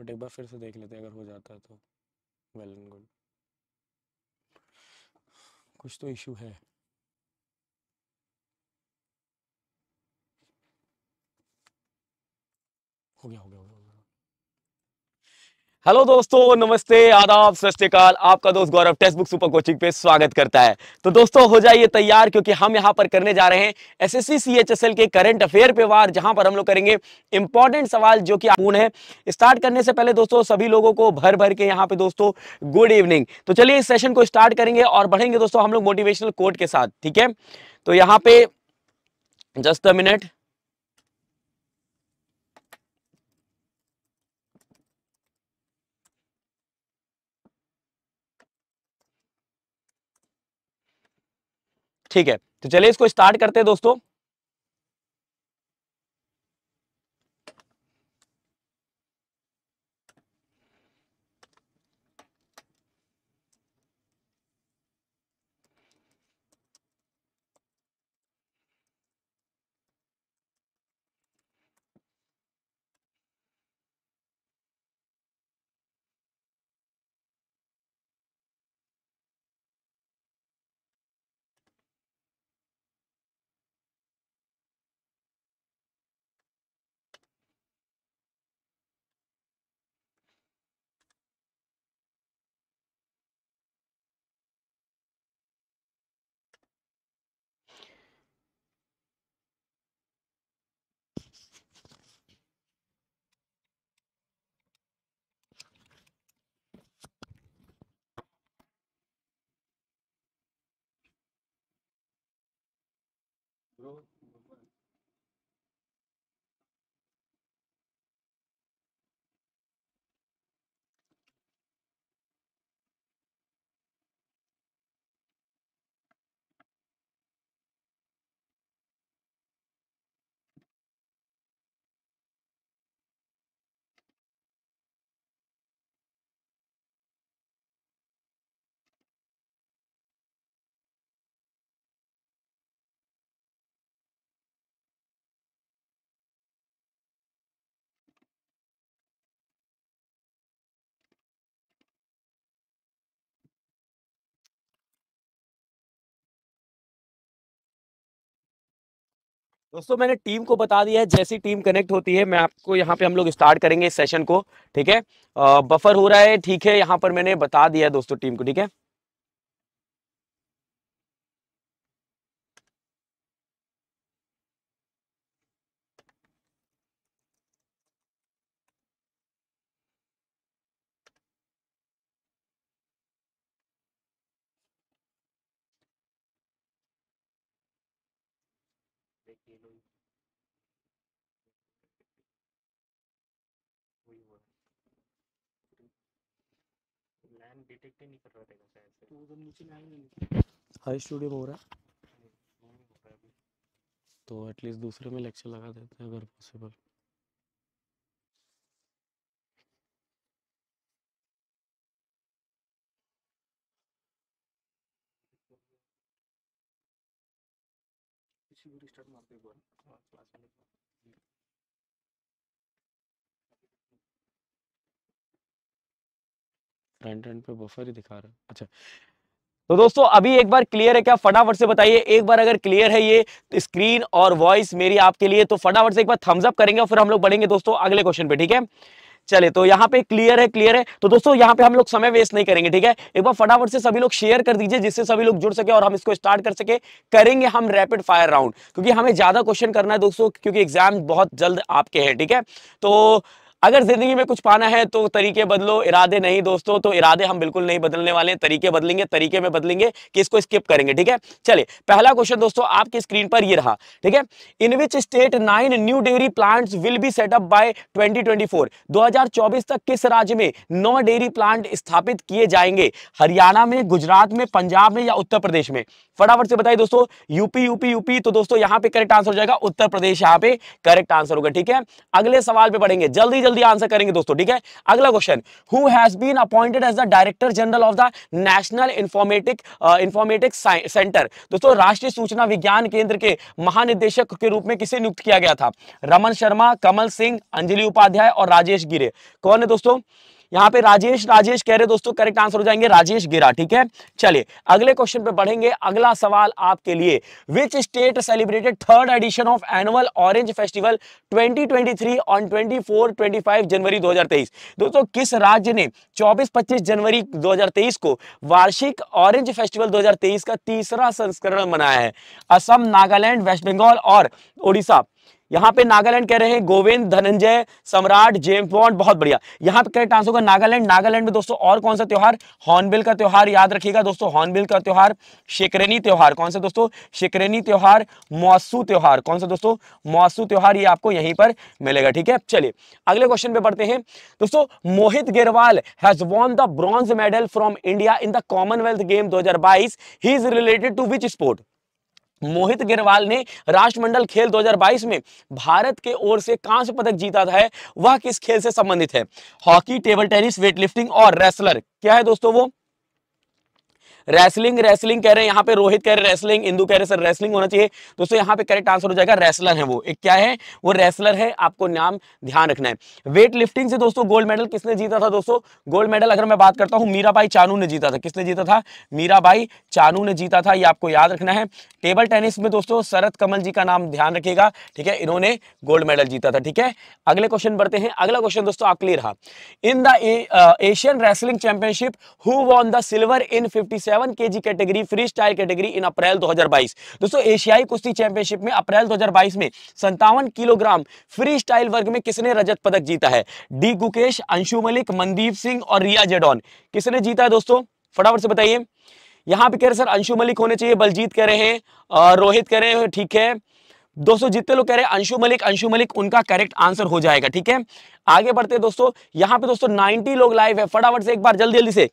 But एक बार फिर से देख लेते हैं अगर हो जाता है तो वेल एंड गुड कुछ तो इशू है हो गया हो गया हो गया हेलो दोस्तों नमस्ते आदाब सत आपका दोस्त Gaurav text book super coaching पे स्वागत करता है तो दोस्तों हो जाइए तैयार क्योंकि हम यहाँ पर करने जा रहे हैं एसएससी सीएचएसएल के करंट अफेयर पे वार जहाँ पर हम लोग करेंगे इंपॉर्टेंट सवाल जो कि पूर्ण है स्टार्ट करने से पहले दोस्तों सभी लोगों को भर भर के यहाँ पे दोस्तों गुड इवनिंग तो चलिए इस सेशन को स्टार्ट करेंगे और बढ़ेंगे दोस्तों हम लोग मोटिवेशनल कोट के साथ ठीक है तो यहाँ पे जस्ट अ मिनट ठीक है तो चलिए इसको स्टार्ट करते हैं दोस्तों Ну, दोस्तों मैंने टीम को बता दिया है जैसी टीम कनेक्ट होती है मैं आपको यहाँ पे हम लोग स्टार्ट करेंगे इस सेशन को ठीक है बफर हो रहा है ठीक है यहाँ पर मैंने बता दिया है दोस्तों टीम को ठीक है डिटेक्ट ही नहीं कर रहा शायद से तो उधर नीचे नहीं हाई स्टूडियो में हो रहा है तो एटलीस्ट दूसरे में लेक्चर लगा देते हैं अगर पॉसिबल फ्रंट एंड पे बफर ही दिखा रहा है अच्छा तो दोस्तों अभी एक बार क्लियर है क्या फटाफट से बताइए एक बार अगर क्लियर है ये स्क्रीन और वॉइस मेरी आपके लिए तो फटाफट से एक बार थम्स अप करेंगे और फिर हम लोग बढ़ेंगे दोस्तों अगले क्वेश्चन पे ठीक है चले तो यहाँ पे क्लियर है क्लियर है तो दोस्तों यहाँ पे हम लोग समय वेस्ट नहीं करेंगे ठीक है एक बार फटाफट से सभी लोग शेयर कर दीजिए जिससे सभी लोग जुड़ सके और हम इसको स्टार्ट कर सके करेंगे हम रैपिड फायर राउंड क्योंकि हमें ज्यादा क्वेश्चन करना है दोस्तों क्योंकि एग्जाम बहुत जल्द आपके है ठीक है तो अगर जिंदगी में कुछ पाना है तो तरीके बदलो इरादे नहीं दोस्तों तो इरादे हम बिल्कुल नहीं बदलने वाले हैं तरीके बदलेंगे तरीके में बदलेंगे कि इसको स्किप करेंगे ठीक है चलिए पहला क्वेश्चन दोस्तों आपकी स्क्रीन पर ये रहा ठीक है in which state nine new dairy plant will be setup by twenty twenty तक किस राज्य में नौ डेयरी प्लांट स्थापित किए जाएंगे हरियाणा में गुजरात में पंजाब में या उत्तर प्रदेश में फटाफट से बताइए दोस्तों यूपी यूपी यूपी तो दोस्तों यहाँ पे करेक्ट आंसर हो जाएगा उत्तर प्रदेश यहाँ पे करेक्ट आंसर होगा ठीक है अगले सवाल पे पढ़ेंगे जल्दी जल्दी जल्दी आंसर करेंगे दोस्तों ठीक है अगला question who has been appointed as the director general of the national informatic informatic centre दोस्तों राष्ट्रीय सूचना विज्ञान केंद्र के महानिदेशक के रूप में किसे नियुक्त किया गया था रमन शर्मा कमल सिंह अंजलि उपाध्याय और राजेश गिरे कौन है दोस्तों यहाँ पे राजेश राजेश कह रहे दोस्तों करेक्ट आंसर हो जाएंगे राजेश गिरा ठीक है चलिए अगले क्वेश्चन पे बढ़ेंगे अगला सवाल आपके लिए which state celebrated third edition of annual orange festival 2023 on 24 25 January 2023 दोस्तों किस राज्य ने 24 25 जनवरी 2023 को वार्षिक ऑरेंज फेस्टिवल 2023 का तीसरा संस्करण मनाया है असम नागालैंड वेस्ट बंगाल और ओडिशा यहाँ पे नागालैंड कह रहे हैं गोविंद धनंजय सम्राट जेम्स बॉन्ड बहुत बढ़िया यहाँ पे करेक्ट आंसर होगा नागालैंड नागालैंड में दोस्तों और कौन सा त्यौहार हॉर्नबिल का त्यौहार याद रखिएगा दोस्तों हॉर्नबिल का त्यौहार शिकरेनी त्यौहार कौन सा दोस्तों शिकरेनी त्यौहार मौसू त्यौहार कौन सा दोस्तों मौसू त्यौहार ये आपको यहीं पर मिलेगा ठीक है चलिए अगले क्वेश्चन पे पढ़ते हैं दोस्तों Mohit Grewal has won the bronze medal from India in the Commonwealth game दो he is related to which sport Mohit Grewal ने राष्ट्रमंडल खेल 2022 में भारत के ओर से कांस्य पदक जीता था वह किस खेल से संबंधित है हॉकी टेबल टेनिस वेटलिफ्टिंग और रेसलर क्या है दोस्तों वो रेसलिंग रेसलिंग कह रहे हैं यहाँ पे रोहित कह रहे हैं रेसलिंग इंदू कह रहे हैं सर रेसलिंग होना चाहिए दोस्तों यहाँ पे करेक्ट आंसर हो जाएगा रेसलर है वो एक क्या है वो रेसलर है आपको नाम ध्यान रखना है वेट लिफ्टिंग से दोस्तों गोल्ड मेडल किसने जीता था दोस्तों गोल्ड मेडल अगर मैं बात करता हूँ मीराबाई चानू ने जीता था किसने जीता था मीराबाई चानू ने जीता था ये आपको याद रखना है टेबल टेनिस में दोस्तों शरद कमल जी का नाम ध्यान रखिएगा ठीक है इन्होंने गोल्ड मेडल जीता था ठीक है अगले क्वेश्चन बढ़ते हैं अगला क्वेश्चन दोस्तों आप क्लियर रहा in the Asian wrestling championship who won the silver in fifty seven K G category free style category in April 2022 दोस्तों एशियाई कुश्ती चैंपियनशिप में अप्रैल 2022 में संतावन किलोग्राम फ्री स्टाइल वर्ग में किसने रजत पदक जीता है डी गुकेश अंशु मलिक मनदीप सिंह और रिया जेडॉन किसने जीता है दोस्तों फटाफट से बताइए यहां पे कह रहे सर अंशु मलिक होने चाहिए बलजीत कह रहे हैं रोहित कह रहे हैं ठीक है दोस्तों जितने लोग कह रहे हैं अंशु मलिक अंशु मलिक उनका करेक्ट आंसर हो जाएगा ठीक है आगे बढ़ते हैं दोस्तों यहां पे दोस्तों 90 लोग लाइव है फटाफट से एक बार जल्दी जल्दी से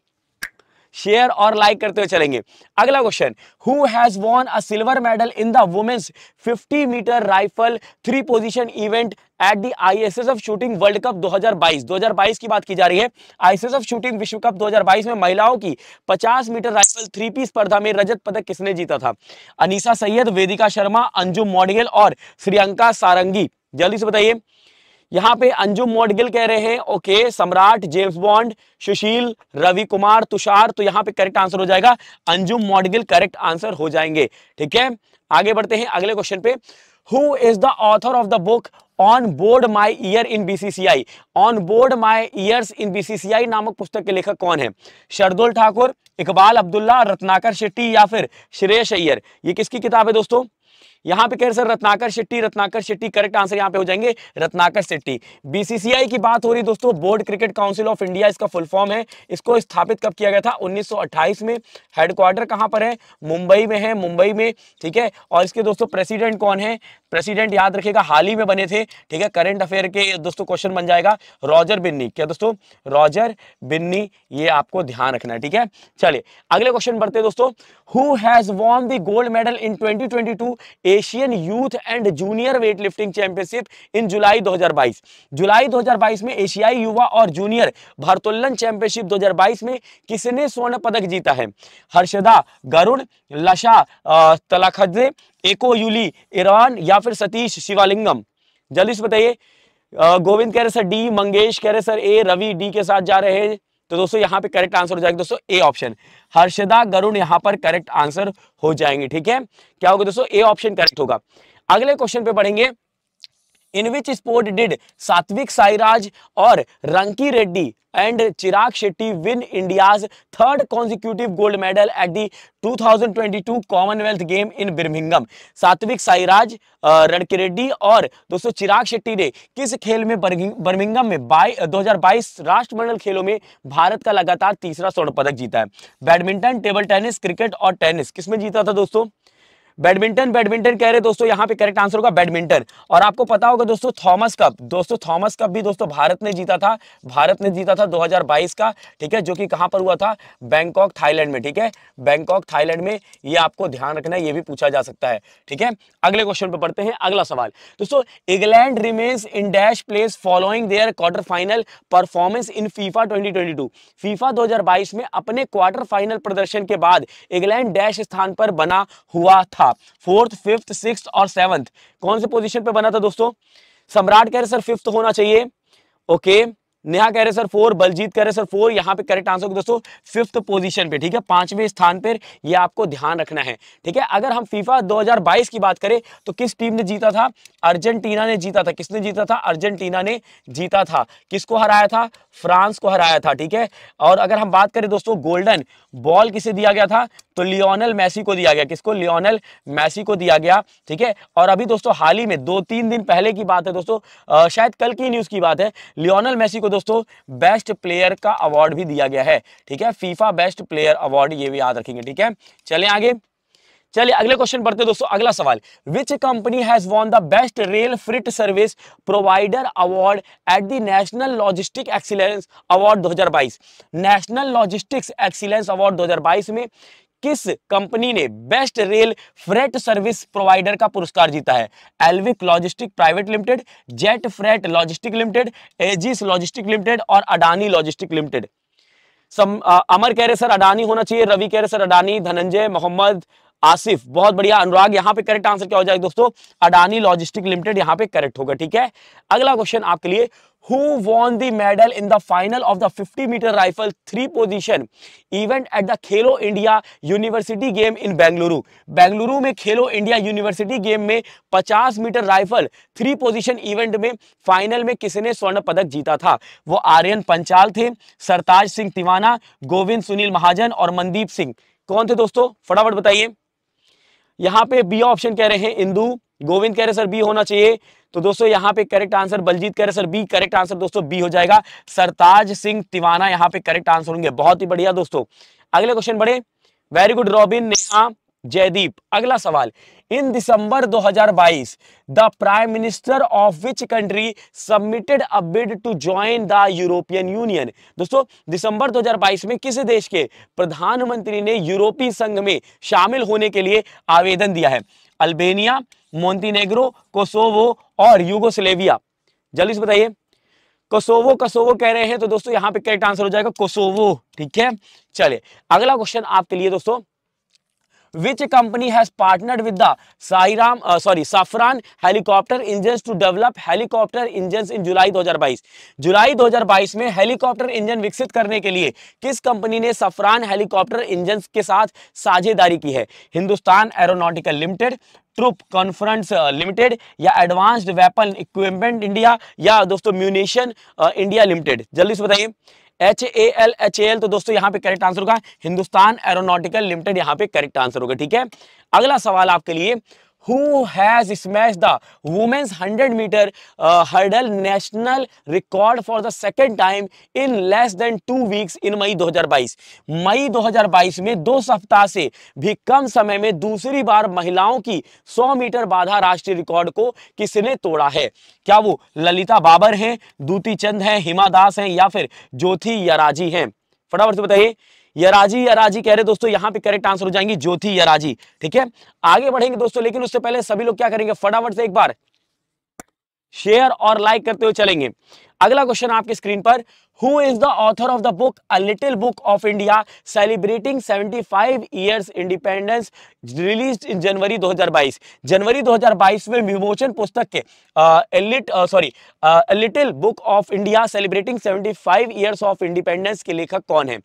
शेयर और लाइक करते हुए चलेंगे अगला question who has won a silver medal in the women's 50 meter rifle three position event at the ISS of shooting world cup 2022 2022 की बात की जा रही है आईएसएस ऑफ शूटिंग विश्व कप 2022 में महिलाओं की 50 मीटर राइफल थ्री पीस स्पर्धा में रजत पदक किसने जीता था अनिसा सैयद वेदिका शर्मा अंजुम मॉडगेल और श्रियंका सारंगी जल्दी से बताइए यहाँ पे अंजुम मोडगिल कह रहे हैं okay Samrat James Bond Sushil Ravi Kumar Tushar तो यहाँ पे करेक्ट आंसर हो जाएगा अंजुम मोडगिल करेक्ट आंसर हो जाएंगे ठीक है आगे बढ़ते हैं अगले क्वेश्चन पे who is the author of the book on board my year in BCCI on board my year in BCCI नामक पुस्तक के लेखक कौन है शरदुल ठाकुर इकबाल अब्दुल्ला रत्नाकर शेट्टी या फिर श्रेयस अय्यर ये किसकी किताब है दोस्तों यहां पे कह रहे sir Ratnakar Shetty Ratnakar Shetty correct answer यहाँ पे हो जाएंगे रत्नाकर शेट्टी बीसीसीआई की बात हो रही दोस्तों board cricket council of India इसका फुल फॉर्म है इसको स्थापित कब किया गया था 1928 में हेडक्वार्टर कहां पर है मुंबई में है मुंबई में ठीक है और इसके दोस्तों प्रेसिडेंट कौन है प्रेसिडेंट याद रखेगा हाल ही में बने थे ठीक है करंट अफेयर के दोस्तों क्वेश्चन बन जाएगा रॉजर बिन्नी क्या दोस्तों रॉजर बिन्नी ये आपको ध्यान रखना है ठीक है चलिए अगले क्वेश्चन बढ़ते हैं दोस्तों who has won the gold medal in 2022 Asian youth and junior weight lifting championship in July दो जुलाई दो में एशियाई युवा और जूनियर भारतोलन चैंपियनशिप दो में किसने स्वर्ण पदक जीता है हर्षदा गरुण लशा तलाखे यूली ईरान या फिर सतीश शिवालिंगम जल्दी से बताइए गोविंद कह रहे सर डी मंगेश कह रहे सर ए रवि डी के साथ जा रहे हैं तो दोस्तों यहाँ पे करेक्ट आंसर हो जाएगा दोस्तों ए ऑप्शन हर्षदा गरुण यहाँ पर करेक्ट आंसर हो जाएंगे ठीक है क्या होगा दोस्तों ए ऑप्शन करेक्ट होगा अगले क्वेश्चन पे पढ़ेंगे इन which sport did Satwik Sairaj और Rankireddy and Chirag Shetty win India's third consecutive gold medal at the 2022 Commonwealth game in Birmingham Satwik Sairaj रणकी Reddy और दोस्तों चिराग शेट्टी ने किस खेल में बर्मिंगम में बाई 2022 uh, राष्ट्रमंडल खेलों में भारत का लगातार तीसरा स्वर्ण पदक जीता है बैडमिंटन टेबल टेनिस क्रिकेट और टेनिस किसमें जीता था दोस्तों बैडमिंटन बैडमिंटन कह रहे दोस्तों यहाँ पे करेक्ट आंसर होगा बैडमिंटन और आपको पता होगा दोस्तों थॉमस कप दोस्तों थॉमस कप भी दोस्तों भारत ने जीता था भारत ने जीता था 2022 का ठीक है जो कि कहाँ पर हुआ था बैंकॉक थाईलैंड में ठीक है बैंकॉक थाईलैंड में ये आपको ध्यान रखना है ये भी पूछा जा सकता है ठीक है अगले क्वेश्चन पर पढ़ते हैं अगला सवाल दोस्तों England remains in dash place following their quarter final performance in FIFA twenty FIFA दो में अपने क्वार्टर फाइनल प्रदर्शन के बाद इंग्लैंड डैश स्थान पर बना हुआ था था फोर्थ फिफ्थ सिक्स और सेवंथ कौन से पोजिशन पे बना था दोस्तों सम्राट कह रहे सर फिफ्थ होना चाहिए ओके okay. नेहा कह रहे सर फोर बलजीत कह रहे सर फोर यहाँ पे करेक्ट आंसर दोस्तों फिफ्थ पोजीशन पे ठीक है पांचवें स्थान पर ये आपको ध्यान रखना है ठीक है अगर हम फीफा 2022 की बात करें तो किस टीम ने जीता था अर्जेंटीना ने जीता था किसने जीता था अर्जेंटीना ने जीता था किसको हराया था फ्रांस को हराया था ठीक है और अगर हम बात करें दोस्तों गोल्डन बॉल किसे दिया गया था तो लियोनल मैसी को दिया गया किसको लियोनल मैसी को दिया गया ठीक है और अभी दोस्तों हाल ही में दो तीन दिन पहले की बात है दोस्तों शायद कल की न्यूज की बात है लियोनल मैसी को दोस्तों बेस्ट प्लेयर का अवार्ड भी दिया गया है ठीक है फीफा बेस्ट प्लेयर अवार्ड ये भी याद रखेंगे ठीक है चले आगे चलिए अगले क्वेश्चन पढ़ते हैं दोस्तों अगला सवाल which company has won the best rail freight service provider award at the national logistic excellence award 2022 national logistics excellence award 2022 में किस कंपनी ने best rail freight service provider का पुरस्कार जीता है एल्विक logistic private limited jet freight logistic limited Aegis logistic limited और अडानी लॉजिस्टिक लिमिटेड सम, आ, अमर कह रहे सर अडानी होना चाहिए रवि कह रहे सर अडानी धनंजय मोहम्मद आसिफ बहुत बढ़िया अनुराग यहाँ पे करेक्ट आंसर क्या हो जाएगा दोस्तों अडानी लॉजिस्टिक लिमिटेड यहाँ पे करेक्ट होगा ठीक है अगला क्वेश्चन आपके लिए who won the medal in the final of the 50 meter rifle three position event at the Khelo India university game in Bengaluru Bengaluru में खेलो इंडिया यूनिवर्सिटी गेम में 50 meter rifle three position event में फाइनल में किसने स्वर्ण पदक जीता था वो आर्यन पंचाल थे सरताज सिंह तिवाना गोविंद सुनील महाजन और मनदीप सिंह कौन थे दोस्तों फटाफट बताइए यहाँ पे बी ऑप्शन कह रहे हैं इंदू गोविंद कह रहे सर बी होना चाहिए तो दोस्तों यहाँ पे करेक्ट आंसर बलजीत कह रहे सर बी करेक्ट आंसर दोस्तों बी हो जाएगा सरताज सिंह तिवाना यहाँ पे करेक्ट आंसर होंगे बहुत ही बढ़िया दोस्तों अगले क्वेश्चन बढ़े very good Robin Neha Jaydeep अगला सवाल in December 2022 the prime minister of which country submitted a bid to join the European union दोस्तों दिसंबर 2022 में किस देश के प्रधानमंत्री ने यूरोपीय संघ में शामिल होने के लिए आवेदन दिया है अल्बेनिया मोन्टीनेग्रो कोसोवो और यूगोस्लेविया जल्दी से बताइए कोसोवो कोसोवो कह रहे हैं तो दोस्तों यहां पे करेक्ट आंसर हो जाएगा कोसोवो ठीक है चलिए अगला क्वेश्चन आपके लिए दोस्तों which company has partnered with the Sairam sorry Safran helicopter engine to develop helicopter engine in July 2022 जुलाई 2022 में हेलीकॉप्टर इंजन विकसित करने के लिए किस कंपनी ने सफरान हेलीकॉप्टर इंजन के साथ साझेदारी की है Hindustan aeronautical limited troop conference limited या एडवांस्ड वेपन इक्विपमेंट इंडिया या दोस्तों म्यूनिशन इंडिया लिमिटेड जल्दी से बताइए H A L H A L तो दोस्तों यहाँ पे करेक्ट आंसर होगा हिंदुस्तान एरोनॉटिकल लिमिटेड यहाँ पे करेक्ट आंसर होगा ठीक है अगला सवाल आपके लिए who has smashed the women's 100 meter uh, hurdle national record for the second time in less than two weeks in मई 2022 मई 2022 में दो सप्ताह से भी कम समय में दूसरी बार महिलाओं की 100 मीटर बाधा राष्ट्रीय रिकॉर्ड को किसने तोड़ा है क्या वो ललिता बाबर हैं दूती चंद हैं हिमा दास हैं या फिर ज्योति याराजी हैं फटाफट से बताइए यराजी यराजी कह रहे दोस्तों यहां पे करेक्ट आंसर हो जाएंगी ज्योति यराजी ठीक है आगे बढ़ेंगे दोस्तों लेकिन उससे पहले सभी लोग क्या करेंगे फटाफट से एक बार शेयर और लाइक करते हुए चलेंगे अगला क्वेश्चन आपके स्क्रीन पर who is the author of the book a little book of India celebrating 75 five years independence release in January 2022 जनवरी 2022 में विमोचन पुस्तक के sorry little book of India celebrating 75 five years of independence के लेखक कौन है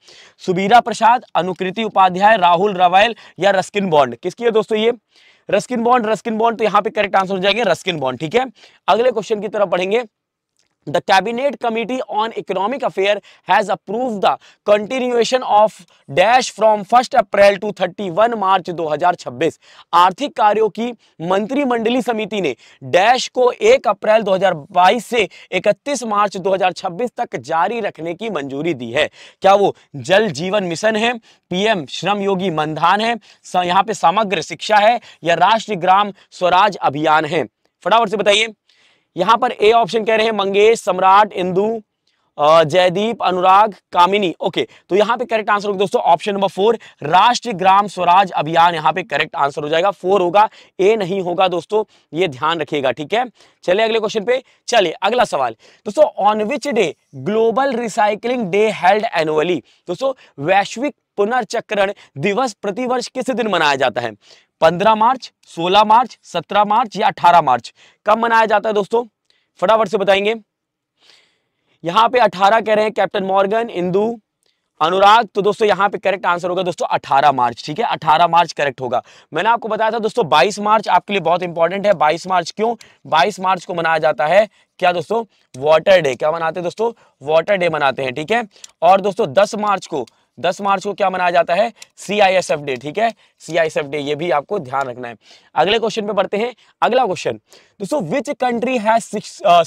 सुबीरा प्रसाद अनुकृति उपाध्याय राहुल रवैल या रस्किन बॉन्ड किसकी है दोस्तों ये रस्किन बॉन्ड रस्किन बॉन्ड तो यहाँ पे करेक्ट आंसर हो जाएंगे रस्किन बॉन्ड ठीक है अगले क्वेश्चन की तरफ पढ़ेंगे the cabinet committee on economic affair has approve the continuation of dash from first April to 31 March 2026 आर्थिक कार्यों की मंत्रिमंडली समिति ने डैश को 1 अप्रैल 2022 से 31 मार्च 2026 तक जारी रखने की मंजूरी दी है क्या वो जल जीवन मिशन है पीएम श्रम योगी मनधान है यहाँ पे समग्र शिक्षा है या राष्ट्रीय ग्राम स्वराज अभियान है फटाफट से बताइए यहां पर ए ऑप्शन कह रहे हैं मंगेश सम्राट इंदु जयदीप अनुराग कामिनी ओके तो यहां पे करेक्ट आंसर होगा दोस्तों ऑप्शन नंबर फोर राष्ट्रीय ग्राम स्वराज अभियान यहां पे करेक्ट आंसर हो जाएगा फोर होगा ए नहीं होगा दोस्तों ये ध्यान रखिएगा ठीक है चले अगले क्वेश्चन पे चलिए अगला सवाल दोस्तों on which day global recycling day held annually दोस्तों वैश्विक पुनर्चक्रण दिवस प्रतिवर्ष किस दिन मनाया जाता है पंद्रह मार्च सोलह मार्च सत्रह मार्च या अठारह मार्च कब मनाया जाता है दोस्तों फटाफट से बताएंगे यहां पे 18 कह रहे हैं कैप्टन मॉर्गन इंदु अनुराग तो दोस्तों यहाँ पे करेक्ट आंसर होगा दोस्तों 18 मार्च ठीक है 18 मार्च करेक्ट होगा मैंने आपको बताया था दोस्तों 22 मार्च आपके लिए बहुत इंपॉर्टेंट है 22 मार्च क्यों 22 मार्च को मनाया जाता है क्या दोस्तों वाटर डे क्या मनाते हैं दोस्तों वाटर डे मनाते हैं ठीक है और दोस्तों 10 मार्च को दस मार्च को क्या मनाया जाता है सीआईएसएफ डे ठीक है सीआईएसएफ डे ये भी आपको ध्यान रखना है अगले क्वेश्चन पे बढ़ते हैं अगला क्वेश्चन दोस्तों which country has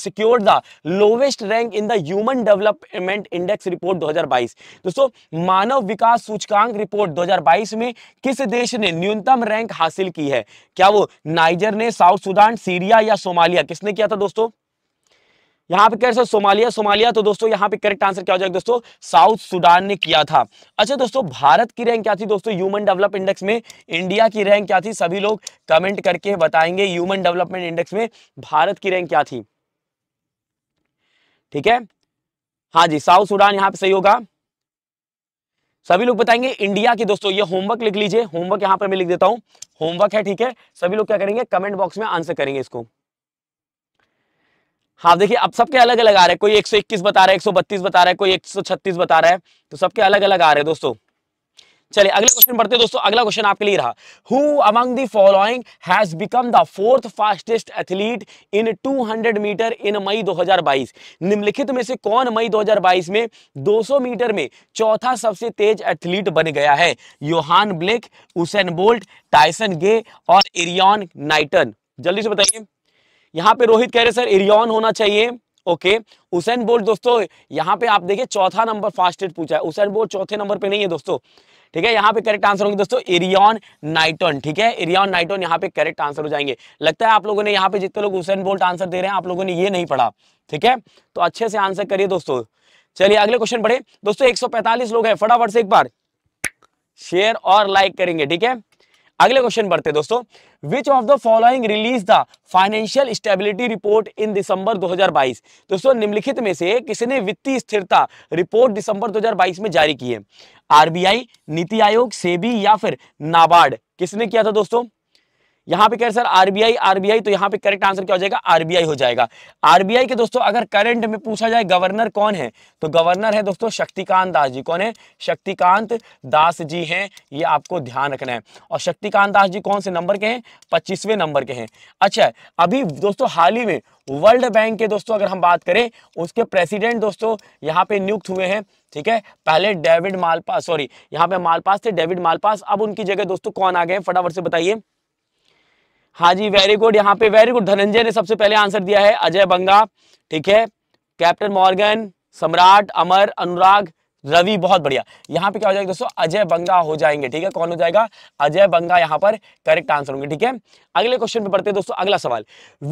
secured the lowest rank in the human development index report 2022 दोस्तों मानव विकास सूचकांक रिपोर्ट 2022 में किस देश ने न्यूनतम रैंक हासिल की है क्या वो नाइजर ने साउथ सुडान सीरिया या सोमालिया किसने किया था दोस्तों यहाँ पे कैसे सोमालिया सोमालिया तो दोस्तों यहाँ पे करेक्ट आंसर क्या हो जाएगा दोस्तों साउथ सुडान ने किया था अच्छा दोस्तों भारत की रैंक क्या थी दोस्तों ह्यूमन डेवलप इंडेक्स में इंडिया की रैंक क्या थी सभी लोग कमेंट करके बताएंगे ह्यूमन डेवलपमेंट इंडेक्स में भारत की रैंक क्या थी ठीक है हाँ जी साउथ सुडान यहाँ पे सही होगा सभी लोग बताएंगे इंडिया की दोस्तों ये होमवर्क लिख लीजिए होमवर्क यहाँ पर मैं लिख देता हूँ होमवर्क है ठीक है सभी लोग क्या करेंगे कमेंट बॉक्स में आंसर करेंगे इसको हाँ देखिए अब सबके अलग अलग आ रहे हैं कोई 121 बता रहा है 132 बता रहा है कोई 136 बता रहा है तो सबके अलग अलग आ रहे हैं दोस्तों चलिए अगले क्वेश्चन बढ़ते हैं दोस्तों अगला क्वेश्चन आपके लिए रहा who among the following has become the fourth fastest athlete in 200 meter in May 2022 निम्नलिखित में से कौन मई 2022 में 200 मीटर में चौथा सबसे तेज एथलीट बन गया है Yohan Blake Usain Bolt Tyson Gay और एरियन नाइटन जल्दी से बताइए यहाँ पे रोहित कह रहे सर एरियन होना चाहिए ओके हुसैन बोल्ट दोस्तों यहाँ पे आप देखिए चौथा नंबर फास्ट पूछा है हुसैन बोल्ट चौथे नंबर पे नहीं है दोस्तों ठीक है यहाँ पे करेक्ट आंसर होंगे दोस्तों एरियन नाइटन ठीक है एरियन नाइटन यहाँ पे करेक्ट आंसर हो जाएंगे लगता है आप लोगों ने यहाँ पे जितने लोग हुसैन बोल्ट आंसर दे रहे हैं आप लोगों ने ये नहीं पढ़ा ठीक है तो अच्छे से आंसर करिए दोस्तों चलिए अगले क्वेश्चन पढ़े दोस्तों एक लोग है फटाफट से एक बार शेयर और लाइक करेंगे ठीक है अगले क्वेश्चन बढ़ते हैं दोस्तों which of the following release the financial stability report in December 2022 दोस्तों निम्नलिखित में से किसने वित्तीय स्थिरता रिपोर्ट दिसंबर 2022 में जारी की है आरबीआई नीति आयोग सेबी या फिर नाबार्ड किसने किया था दोस्तों यहां पे कह रहे सर आरबीआई आरबीआई तो यहां पे करेक्ट आंसर क्या हो जाएगा आरबीआई हो जाएगा आरबीआई के दोस्तों अगर करंट में पूछा जाए गवर्नर कौन है तो गवर्नर है दोस्तों शक्तिकांत दास जी कौन है शक्तिकांत दास जी हैं ये आपको ध्यान रखना है और शक्तिकांत दास जी कौन से नंबर के हैं पच्चीसवें नंबर के हैं अच्छा अभी दोस्तों हाल ही में वर्ल्ड बैंक के दोस्तों अगर हम बात करें उसके प्रेसिडेंट दोस्तों यहाँ पे नियुक्त हुए हैं ठीक है पहले डेविड मालपास सॉरी यहाँ पे मालपास थे डेविड मालपास अब उनकी जगह दोस्तों कौन आ गए फटाफट से बताइए हाँ जी वेरी गुड यहाँ पे वेरी गुड धनंजय ने सबसे पहले आंसर दिया है अजय बंगा ठीक है कैप्टन मॉर्गन सम्राट अमर अनुराग रवि बहुत बढ़िया यहाँ पे क्या हो जाएगा दोस्तों अजय बंगा हो जाएंगे ठीक है कौन हो जाएगा अजय बंगा यहाँ पर करेक्ट आंसर होंगे ठीक है अगले क्वेश्चन पे बढ़ते हैं दोस्तों अगला सवाल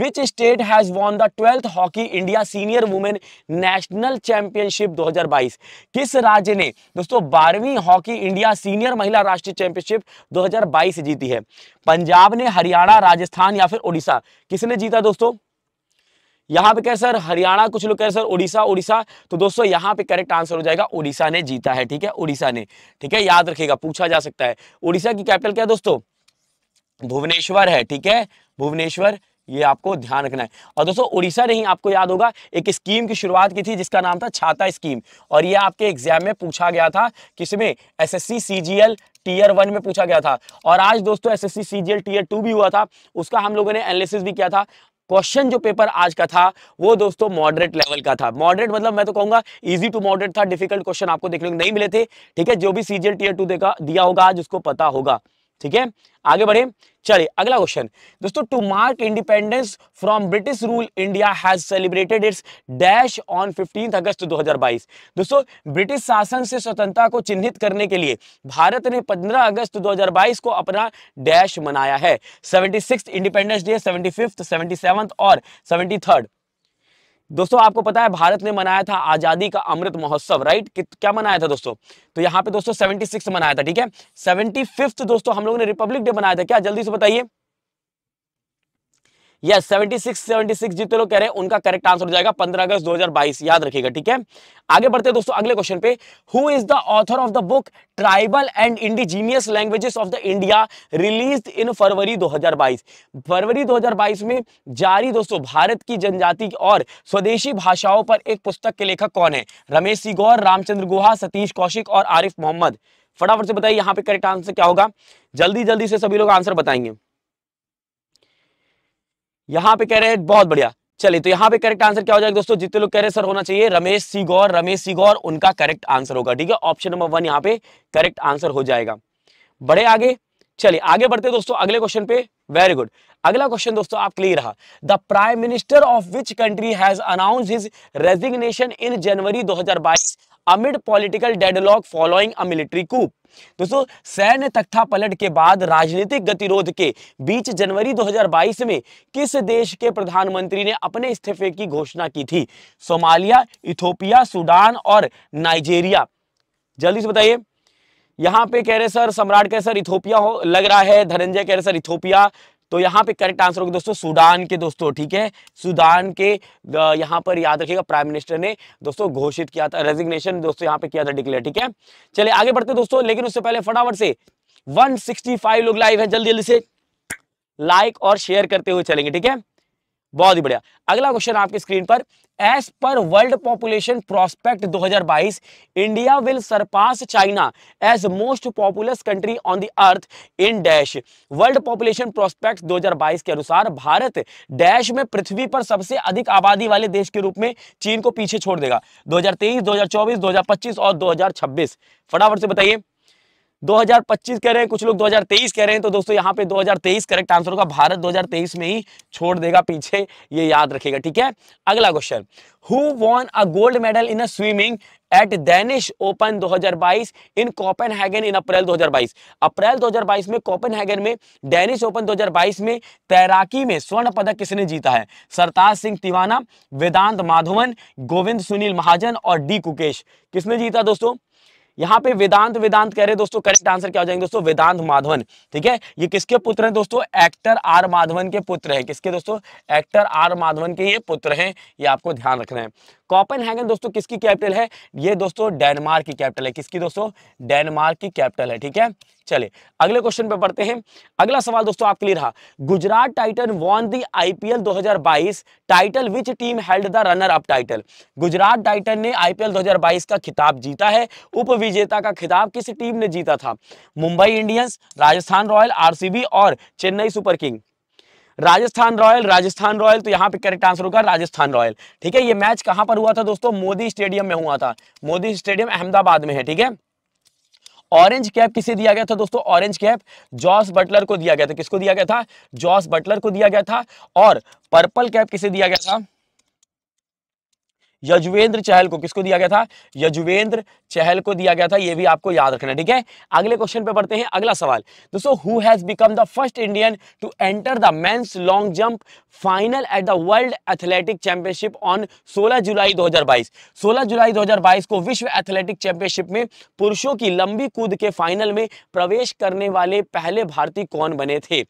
which state has won the twelfth hockey India senior women national championship 2022 किस राज्य ने दोस्तों बारहवीं हॉकी इंडिया सीनियर महिला राष्ट्रीय चैंपियनशिप दो जीती है पंजाब ने हरियाणा राजस्थान या फिर उड़ीसा किसने जीता दोस्तों यहाँ पे कह सर हरियाणा कुछ लोग कह सर उड़ीसा उड़ीसा तो दोस्तों यहाँ पे करेक्ट आंसर हो जाएगा उड़ीसा ने जीता है ठीक है उड़ीसा ने ठीक है याद रखिएगा पूछा जा सकता है उड़ीसा की कैपिटल क्या है दोस्तों भुवनेश्वर है ठीक है भुवनेश्वर ये आपको ध्यान रखना है और दोस्तों उड़ीसा ने ही आपको याद होगा एक स्कीम की शुरुआत की थी जिसका नाम था छाता स्कीम और ये आपके एग्जाम में पूछा गया था किसमें S SSC CGL tier one में पूछा गया था और आज दोस्तों एसएससी सीजीएल टीयर टू भी हुआ था उसका हम लोगों ने एनालिसिस भी किया था क्वेश्चन जो पेपर आज का था वो दोस्तों मॉडरेट लेवल का था मॉडरेट मतलब मैं तो कहूंगा इजी टू मॉडरेट था डिफिकल्ट क्वेश्चन आपको देखने को नहीं मिले थे ठीक है जो भी सीजीएल टीयर टू देगा दिया होगा आज उसको पता होगा ठीक है आगे बढ़े चलिए अगला क्वेश्चन दोस्तों to mark independence from British rule India has celebrated its dash on 15 August 2022 दोस्तों ब्रिटिश शासन से स्वतंत्रता को चिन्हित करने के लिए भारत ने 15 अगस्त 2022 को अपना डैश मनाया है seventy independence day seventy fifth और सेवेंटी दोस्तों आपको पता है भारत ने मनाया था आजादी का अमृत महोत्सव राइट क्या मनाया था दोस्तों तो यहाँ पे दोस्तों 76 मनाया था ठीक है 75th दोस्तों हम लोगों ने रिपब्लिक डे मनाया था क्या जल्दी से बताइए या सेवेंटी सिक्स सेवेंटी सिक्स जितने लोग कह रहे हैं उनका करेक्ट आंसर हो जाएगा पंद्रह अगस्त 2022 याद रखिएगा ठीक है आगे बढ़ते हैं दोस्तों अगले क्वेश्चन पे who is the author of the book tribal and indigenous languages of the India release in February 2022 फरवरी 2022 में जारी दोस्तों भारत की जनजाति और स्वदेशी भाषाओं पर एक पुस्तक के लेखक कौन है रमेश सी गौर रामचंद्र गुहा सतीश कौशिक और आरिफ मोहम्मद फटाफट से बताइए यहाँ पे करेक्ट आंसर क्या होगा जल्दी जल्दी से सभी लोग आंसर बताएंगे यहाँ पे कह रहे हैं बहुत बढ़िया चलिए तो यहाँ पे करेक्ट आंसर क्या हो जाएगा दोस्तों जितने लोग कह रहे हैं सर होना चाहिए रमेश सिगौर रमेश सिगौर उनका करेक्ट आंसर होगा ठीक है ऑप्शन नंबर वन यहाँ पे करेक्ट आंसर हो जाएगा बड़े आगे चलिए आगे बढ़ते दोस्तों अगले क्वेश्चन पे वेरी गुड अगला क्वेश्चन दोस्तों आप क्लियर रहा the prime minister of which country has announce his resignation in January बाईस amid political deadlock following a military coup दोस्तों सैन्य तख्ता पलट के बाद राजनीतिक गतिरोध के बीच जनवरी 2022 में किस देश के प्रधानमंत्री ने अपने इस्तीफे की घोषणा की थी सोमालिया इथोपिया सूडान और नाइजेरिया जल्दी से बताइए यहां पे कह रहे सर सम्राट कह रहे सर इथोपिया हो लग रहा है धनंजय कह रहे सर इथोपिया तो यहाँ पे करेक्ट आंसर होगा दोस्तों सूडान के दोस्तों ठीक है सूडान के यहाँ पर याद रखिएगा प्राइम मिनिस्टर ने दोस्तों घोषित किया था रेजिग्नेशन दोस्तों यहाँ पे किया था डिक्लेयर ठीक है चले आगे बढ़ते दोस्तों लेकिन उससे पहले फटाफट से वन लोग लाइव है जल्दी जल्दी से लाइक और शेयर करते हुए चलेंगे ठीक है बहुत ही बढ़िया अगला क्वेश्चन आपके स्क्रीन पर एज पर world population prospect 2022 India will surpass China as most populous country on the earth in dash world population prospect 2022 के अनुसार भारत डैश में पृथ्वी पर सबसे अधिक आबादी वाले देश के रूप में चीन को पीछे छोड़ देगा 2023, 2024, 2025 और 2026 फटाफट से बताइए 2025 कह रहे हैं कुछ लोग 2023 कह रहे हैं तो दोस्तों यहाँ पे 2023 करेक्ट आंसर होगा भारत 2023 में ही छोड़ देगा पीछे ये याद रखेगा ठीक है अगला question who won a gold medal in a swimming at Danish open 2022 in Copenhagen in April 2022 अप्रैल 2022 में कॉपन हैगन में डेनिश ओपन 2022 में तैराकी में स्वर्ण पदक किसने जीता है सरताज सिंह तिवाना वेदांत माधवन गोविंद सुनील महाजन और डी कुकेश किसने जीता दोस्तों यहाँ पे वेदांत वेदांत कह रहे दोस्तों करेक्ट आंसर क्या हो जाएंगे दोस्तों वेदांत माधवन ठीक है ये किसके पुत्र हैं दोस्तों एक्टर आर माधवन के पुत्र हैं किसके दोस्तों एक्टर आर माधवन के ये पुत्र हैं ये आपको ध्यान रखना है कॉपन दोस्तों किसकी कैपिटल है ये दोस्तों डेनमार्क की कैपिटल है किसकी दोस्तों डेनमार्क की कैपिटल है ठीक है चले अगले क्वेश्चन पे पढ़ते हैं अगला सवाल दोस्तों आपके लिए रहा Gujarat titan won the IPL 2022 title which team held the runner up title Gujarat titan ने आईपीएल 2022 का खिताब जीता है उप विजेता का खिताब किस टीम ने जीता था Mumbai Indians Rajasthan royal RCB और Chennai super king Rajasthan royal Rajasthan royal तो यहाँ पे करेक्ट आंसर होगा राजस्थान रॉयल ठीक है ये मैच कहां पर हुआ था दोस्तों मोदी स्टेडियम में हुआ था मोदी स्टेडियम अहमदाबाद में है ठीक है ऑरेंज कैप किसे दिया गया था दोस्तों ऑरेंज कैप जॉस बटलर को दिया गया था किसको दिया गया था जॉस बटलर को दिया गया था और पर्पल कैप किसे दिया गया था यजुवेंद्र चहल को किसको दिया गया था यजुवेंद्र चहल को दिया गया था यह भी आपको याद रखना ठीक है अगले क्वेश्चन पे बढ़ते हैं अगला सवाल दोस्तों who has become the first Indian to enter the mens long jump final at the world athletic championship on 16 जुलाई 2022 16 जुलाई 2022 को विश्व एथलेटिक चैंपियनशिप में पुरुषों की लंबी कूद के फाइनल में प्रवेश करने वाले पहले भारतीय कौन बने थे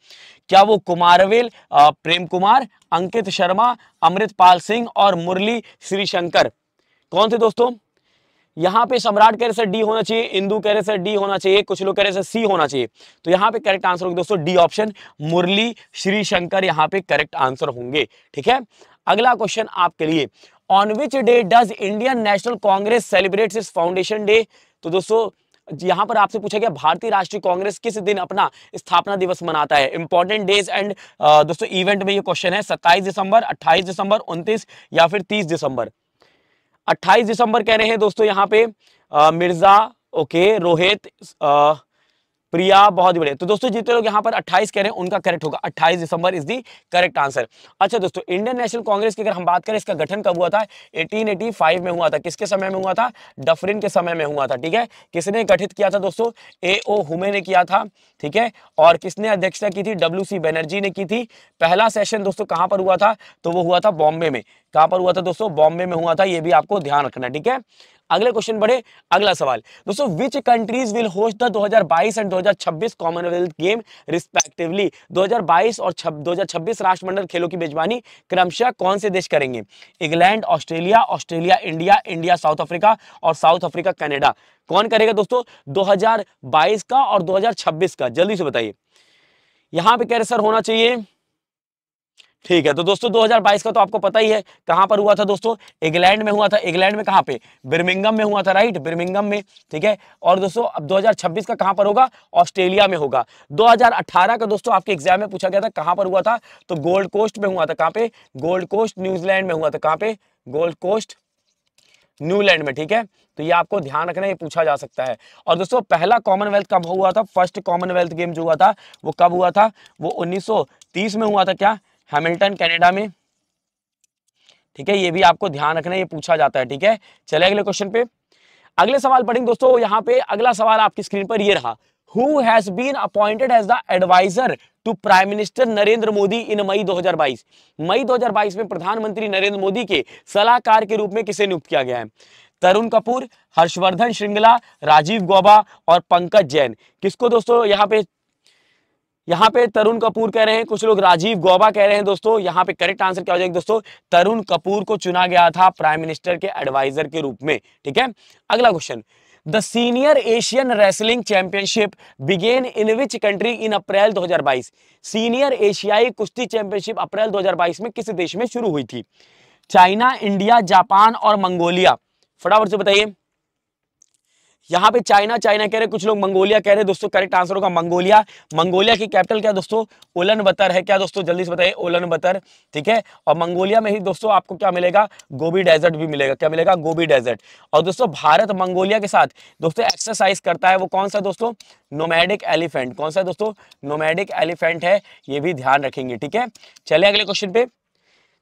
क्या वो कुमारवेल प्रेम कुमार अंकित शर्मा अमृतपाल सिंह और मुरली श्रीशंकर कौन थे दोस्तों यहाँ पे सम्राट कह रहे सर डी होना चाहिए इंदू कह रहे सर डी होना चाहिए कुछ लोग कह रहे सर सी होना चाहिए तो यहाँ पे करेक्ट आंसर होंगे दोस्तों D option Murali Sreeshankar यहाँ पे करेक्ट आंसर होंगे ठीक है अगला क्वेश्चन आपके लिए on which day does Indian national congress celebrate its foundation day तो दोस्तों यहां पर आपसे पूछा गया भारतीय राष्ट्रीय कांग्रेस किस दिन अपना स्थापना दिवस मनाता है इंपॉर्टेंट डेज एंड दोस्तों इवेंट में ये क्वेश्चन है सत्ताईस दिसंबर अट्ठाईस दिसंबर उन्तीस या फिर तीस दिसंबर अट्ठाईस दिसंबर कह रहे हैं दोस्तों यहाँ पे आ, मिर्जा ओके रोहित आ, प्रिया बहुत बढ़िया तो दोस्तों जितने लोग यहाँ पर 28 कह रहे हैं उनका करेक्ट होगा 28 December is the correct answer अच्छा दोस्तों इंडियन नेशनल कांग्रेस की अगर हम बात करें इसका गठन कब हुआ था 1885 में हुआ था किसके समय में हुआ था डफरिन के समय में हुआ था ठीक है किसने गठित किया था दोस्तों ए ओ हुमे ने किया था ठीक है और किसने अध्यक्षता की थी डब्ल्यू सी बैनर्जी ने की थी पहला सेशन दोस्तों कहाँ पर हुआ था तो वो हुआ था बॉम्बे में कहाँ पर हुआ था दोस्तों बॉम्बे में हुआ था ये भी आपको ध्यान रखना ठीक है अगले क्वेश्चन बढ़े अगला सवाल दोस्तों which countries will host the 2022 and 2026 Commonwealth game respectively 2022 और 2026 राष्ट्रमंडल खेलों की मेजबानी क्रमशः कौन से देश करेंगे England Australia Australia India India South Africa और साउथ अफ्रीका कनाडा कौन करेगा दोस्तों 2022 का और 2026 का जल्दी से बताइए यहां पे कह रहे सर होना चाहिए ठीक है तो दोस्तों 2022 का तो आपको पता ही है कहां पर हुआ था दोस्तों इंग्लैंड में हुआ था इंग्लैंड में कहां पे बिरमिंगम में हुआ था राइट बिरमिंगम में ठीक है और दोस्तों अब 2026 का कहां पर होगा ऑस्ट्रेलिया में होगा 2018 का दोस्तों आपके एग्जाम में पूछा गया था कहां पर हुआ था तो गोल्ड कोस्ट में हुआ था कहां पे गोल्ड कोस्ट न्यूजीलैंड में हुआ था कहां पे गोल्ड कोस्ट न्यूलैंड में ठीक है तो ये आपको ध्यान रखना ये पूछा जा सकता है और दोस्तों पहला कॉमनवेल्थ कब हुआ था फर्स्ट कॉमनवेल्थ गेम जो हुआ था वो कब हुआ था वो 1930 में हुआ था क्या हैमिल्टन कैनेडा में ठीक है ये भी आपको ध्यान रखना ये पूछा जाता है ठीक है चले अगले क्वेश्चन पे अगले सवाल पढ़ेंगे दोस्तों यहाँ पे अगला सवाल आपकी स्क्रीन पर ये रहा who has been appointed as the advisor to prime minister Narendra Modi in May 2022 मई 2022 में प्रधानमंत्री नरेंद्र मोदी के सलाहकार के रूप में किसे नियुक्त किया गया है तरुण कपूर हर्षवर्धन श्रृंगला राजीव गौबा और पंकज जैन किसको दोस्तों यहाँ पे यहाँ पे तरुण कपूर कह रहे हैं कुछ लोग राजीव गौबा कह रहे हैं दोस्तों यहाँ पे करेक्ट आंसर क्या हो जाएगा दोस्तों तरुण कपूर को चुना गया था प्राइम मिनिस्टर के एडवाइजर के रूप में ठीक है अगला question the senior Asian wrestling championship began in which country in April 2022 senior एशियाई कुश्ती चैंपियनशिप अप्रैल 2022 में किस देश में शुरू हुई थी चाइना इंडिया जापान और मंगोलिया फटाफट से बताइए यहाँ पे चाइना चाइना कह रहे कुछ लोग मंगोलिया कह रहे दोस्तों करेक्ट आंसर होगा मंगोलिया मंगोलिया की कैपिटल क्या दोस्तों ओलन बतर है क्या दोस्तों जल्दी से बताइए ओलन बतर ठीक है और मंगोलिया में ही दोस्तों आपको क्या मिलेगा गोभी डेजर्ट भी मिलेगा क्या मिलेगा गोभी डेजर्ट और दोस्तों भारत मंगोलिया के साथ दोस्तों एक्सरसाइज करता है वो कौन सा दोस्तों नोमैडिक एलिफेंट कौन सा दोस्तों नोमैडिक एलिफेंट है ये भी ध्यान रखेंगे ठीक है चले अगले क्वेश्चन पे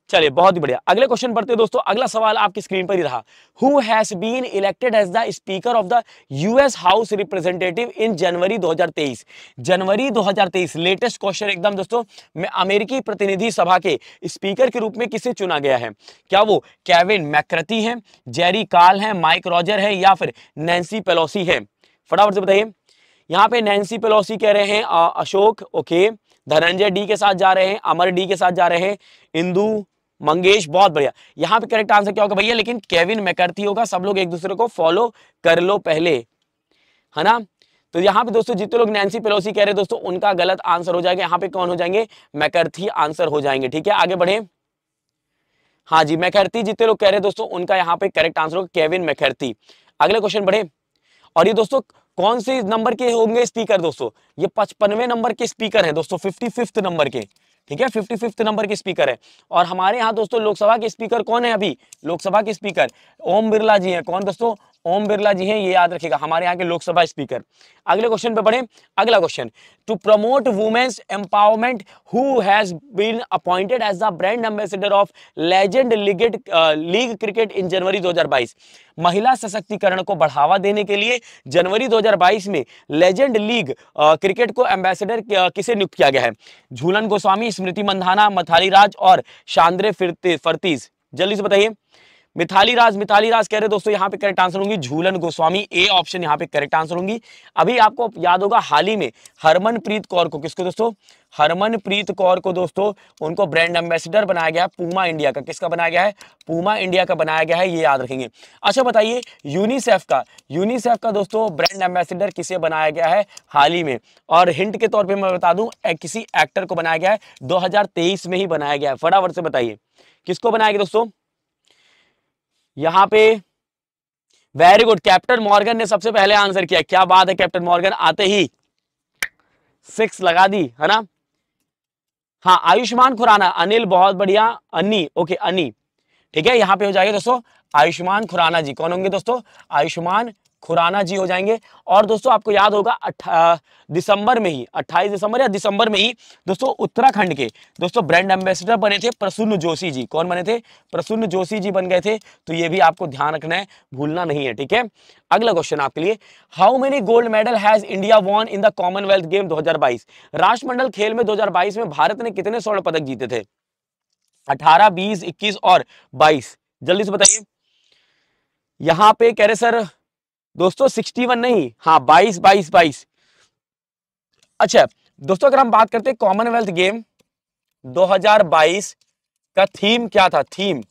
चलिए बहुत ही बढ़िया अगले क्वेश्चन पढ़ते हैं दोस्तों अगला सवाल आपकी स्क्रीन पर ही रहा who has been elected as the speaker of the US house representative in January 2023 जनवरी 2023 लेटेस्ट क्वेश्चन एकदम दोस्तों मैं अमेरिकी प्रतिनिधि सभा के स्पीकर के रूप में किसे चुना गया है क्या वो कैविन मैक्रती है जेरी काल है माइक रॉजर है या फिर नैन्सी पेलोसी है फटाफट से बताइए यहाँ पे नैन्सी पेलोसी कह रहे हैं अशोक ओके धनंजय डी के साथ जा रहे हैं अमर डी के साथ जा रहे हैं इंदू मंगेश बहुत बढ़िया यहाँ पे करेक्ट आंसर क्या होगा भैया लेकिन केविन मैकर्थी होगा सब लोग एक दूसरे को फॉलो कर लो पहले है ना तो यहाँ पे दोस्तों जितने लोग नैन्सी पेलोसी कह रहे हैं दोस्तों उनका गलत आंसर हो जाएगा यहाँ पे कौन हो जाएंगे मैकर्थी आंसर हो जाएंगे ठीक है आगे बढ़े हाँ जी मैकर्थी जितने लोग कह रहे हैं दोस्तों उनका यहाँ पे करेक्ट आंसर होगा केविन मैकर्थी अगले क्वेश्चन बढ़े और ये दोस्तों कौन से नंबर के होंगे स्पीकर दोस्तों ये पचपनवे नंबर के स्पीकर है दोस्तों फिफ्टी फिफ्थ नंबर के ठीक है फिफ्टी फिफ्थ नंबर के स्पीकर है और हमारे यहाँ दोस्तों लोकसभा के स्पीकर कौन है अभी लोकसभा के स्पीकर ओम बिरला जी हैं कौन दोस्तों ओम बिरला जी हैं ये याद रखिएगा हमारे यहाँ के लोकसभा स्पीकर अगले क्वेश्चन पे बढ़े अगला question to promote womens empowerment who has been appointed as the brand ambassador of legend लिगेट लीग क्रिकेट इन जनवरी 2022 महिला सशक्तिकरण को बढ़ावा देने के लिए जनवरी 2022 में लेजेंड लीग क्रिकेट को एम्बेसडर uh, किसे नियुक्त किया गया है झूलन गोस्वामी स्मृति मंधाना मथाली राज और शांद्रे फरतीस जल्दी से बताइए मिथाली राज मिथाली राज कह रहे दोस्तों यहाँ पे करेक्ट आंसर होंगी झूलन गोस्वामी ए ऑप्शन यहाँ पे करेक्ट आंसर होंगी अभी आपको याद होगा हाल ही में हरमनप्रीत कौर को किसको दोस्तों हरमनप्रीत कौर को दोस्तों उनको ब्रांड एम्बेसिडर बनाया गया है पूमा इंडिया का किसका बनाया गया है पूमा इंडिया का बनाया गया है ये याद रखेंगे अच्छा बताइए यूनिसेफ का यूनिसेफ का दोस्तों ब्रांड एम्बेसिडर किसे बनाया गया है हाल ही में और हिंट के तौर पर मैं बता दूं किसी एक्टर को बनाया गया है दो में ही बनाया गया है फटाफट से बताइए किसको बनाया गया दोस्तों यहां पे वेरी गुड कैप्टन मॉर्गन ने सबसे पहले आंसर किया क्या बात है कैप्टन मॉर्गन आते ही सिक्स लगा दी है ना हाँ आयुष्मान खुराना अनिल बहुत बढ़िया अन्नी ओके अन्नी ठीक है यहाँ पे हो जाएगा दोस्तों आयुष्मान खुराना जी कौन होंगे दोस्तों आयुष्मान खुराना जी हो जाएंगे और दोस्तों आपको याद होगा दिसंबर में ही 28 दिसंबर या दिसंबर में ही दोस्तों उत्तराखंड के दोस्तों ब्रांड एम्बेसडर बने थे प्रसून जोशी जी कौन बने थे प्रसून जोशी जी बन गए थे तो ये भी आपको ध्यान रखना है भूलना नहीं है ठीक है अगला क्वेश्चन आपके लिए how many gold medal has India won in the Commonwealth game दो राष्ट्रमंडल खेल में दो में भारत ने कितने स्वर्ण पदक जीते थे अठारह बीस इक्कीस और बाईस जल्दी से बताइए यहाँ पे कह रहे सर दोस्तों 61 नहीं हाँ 22 22 22 अच्छा दोस्तों अगर हम बात करते हैं कॉमनवेल्थ गेम 2022 का थीम क्या था थीम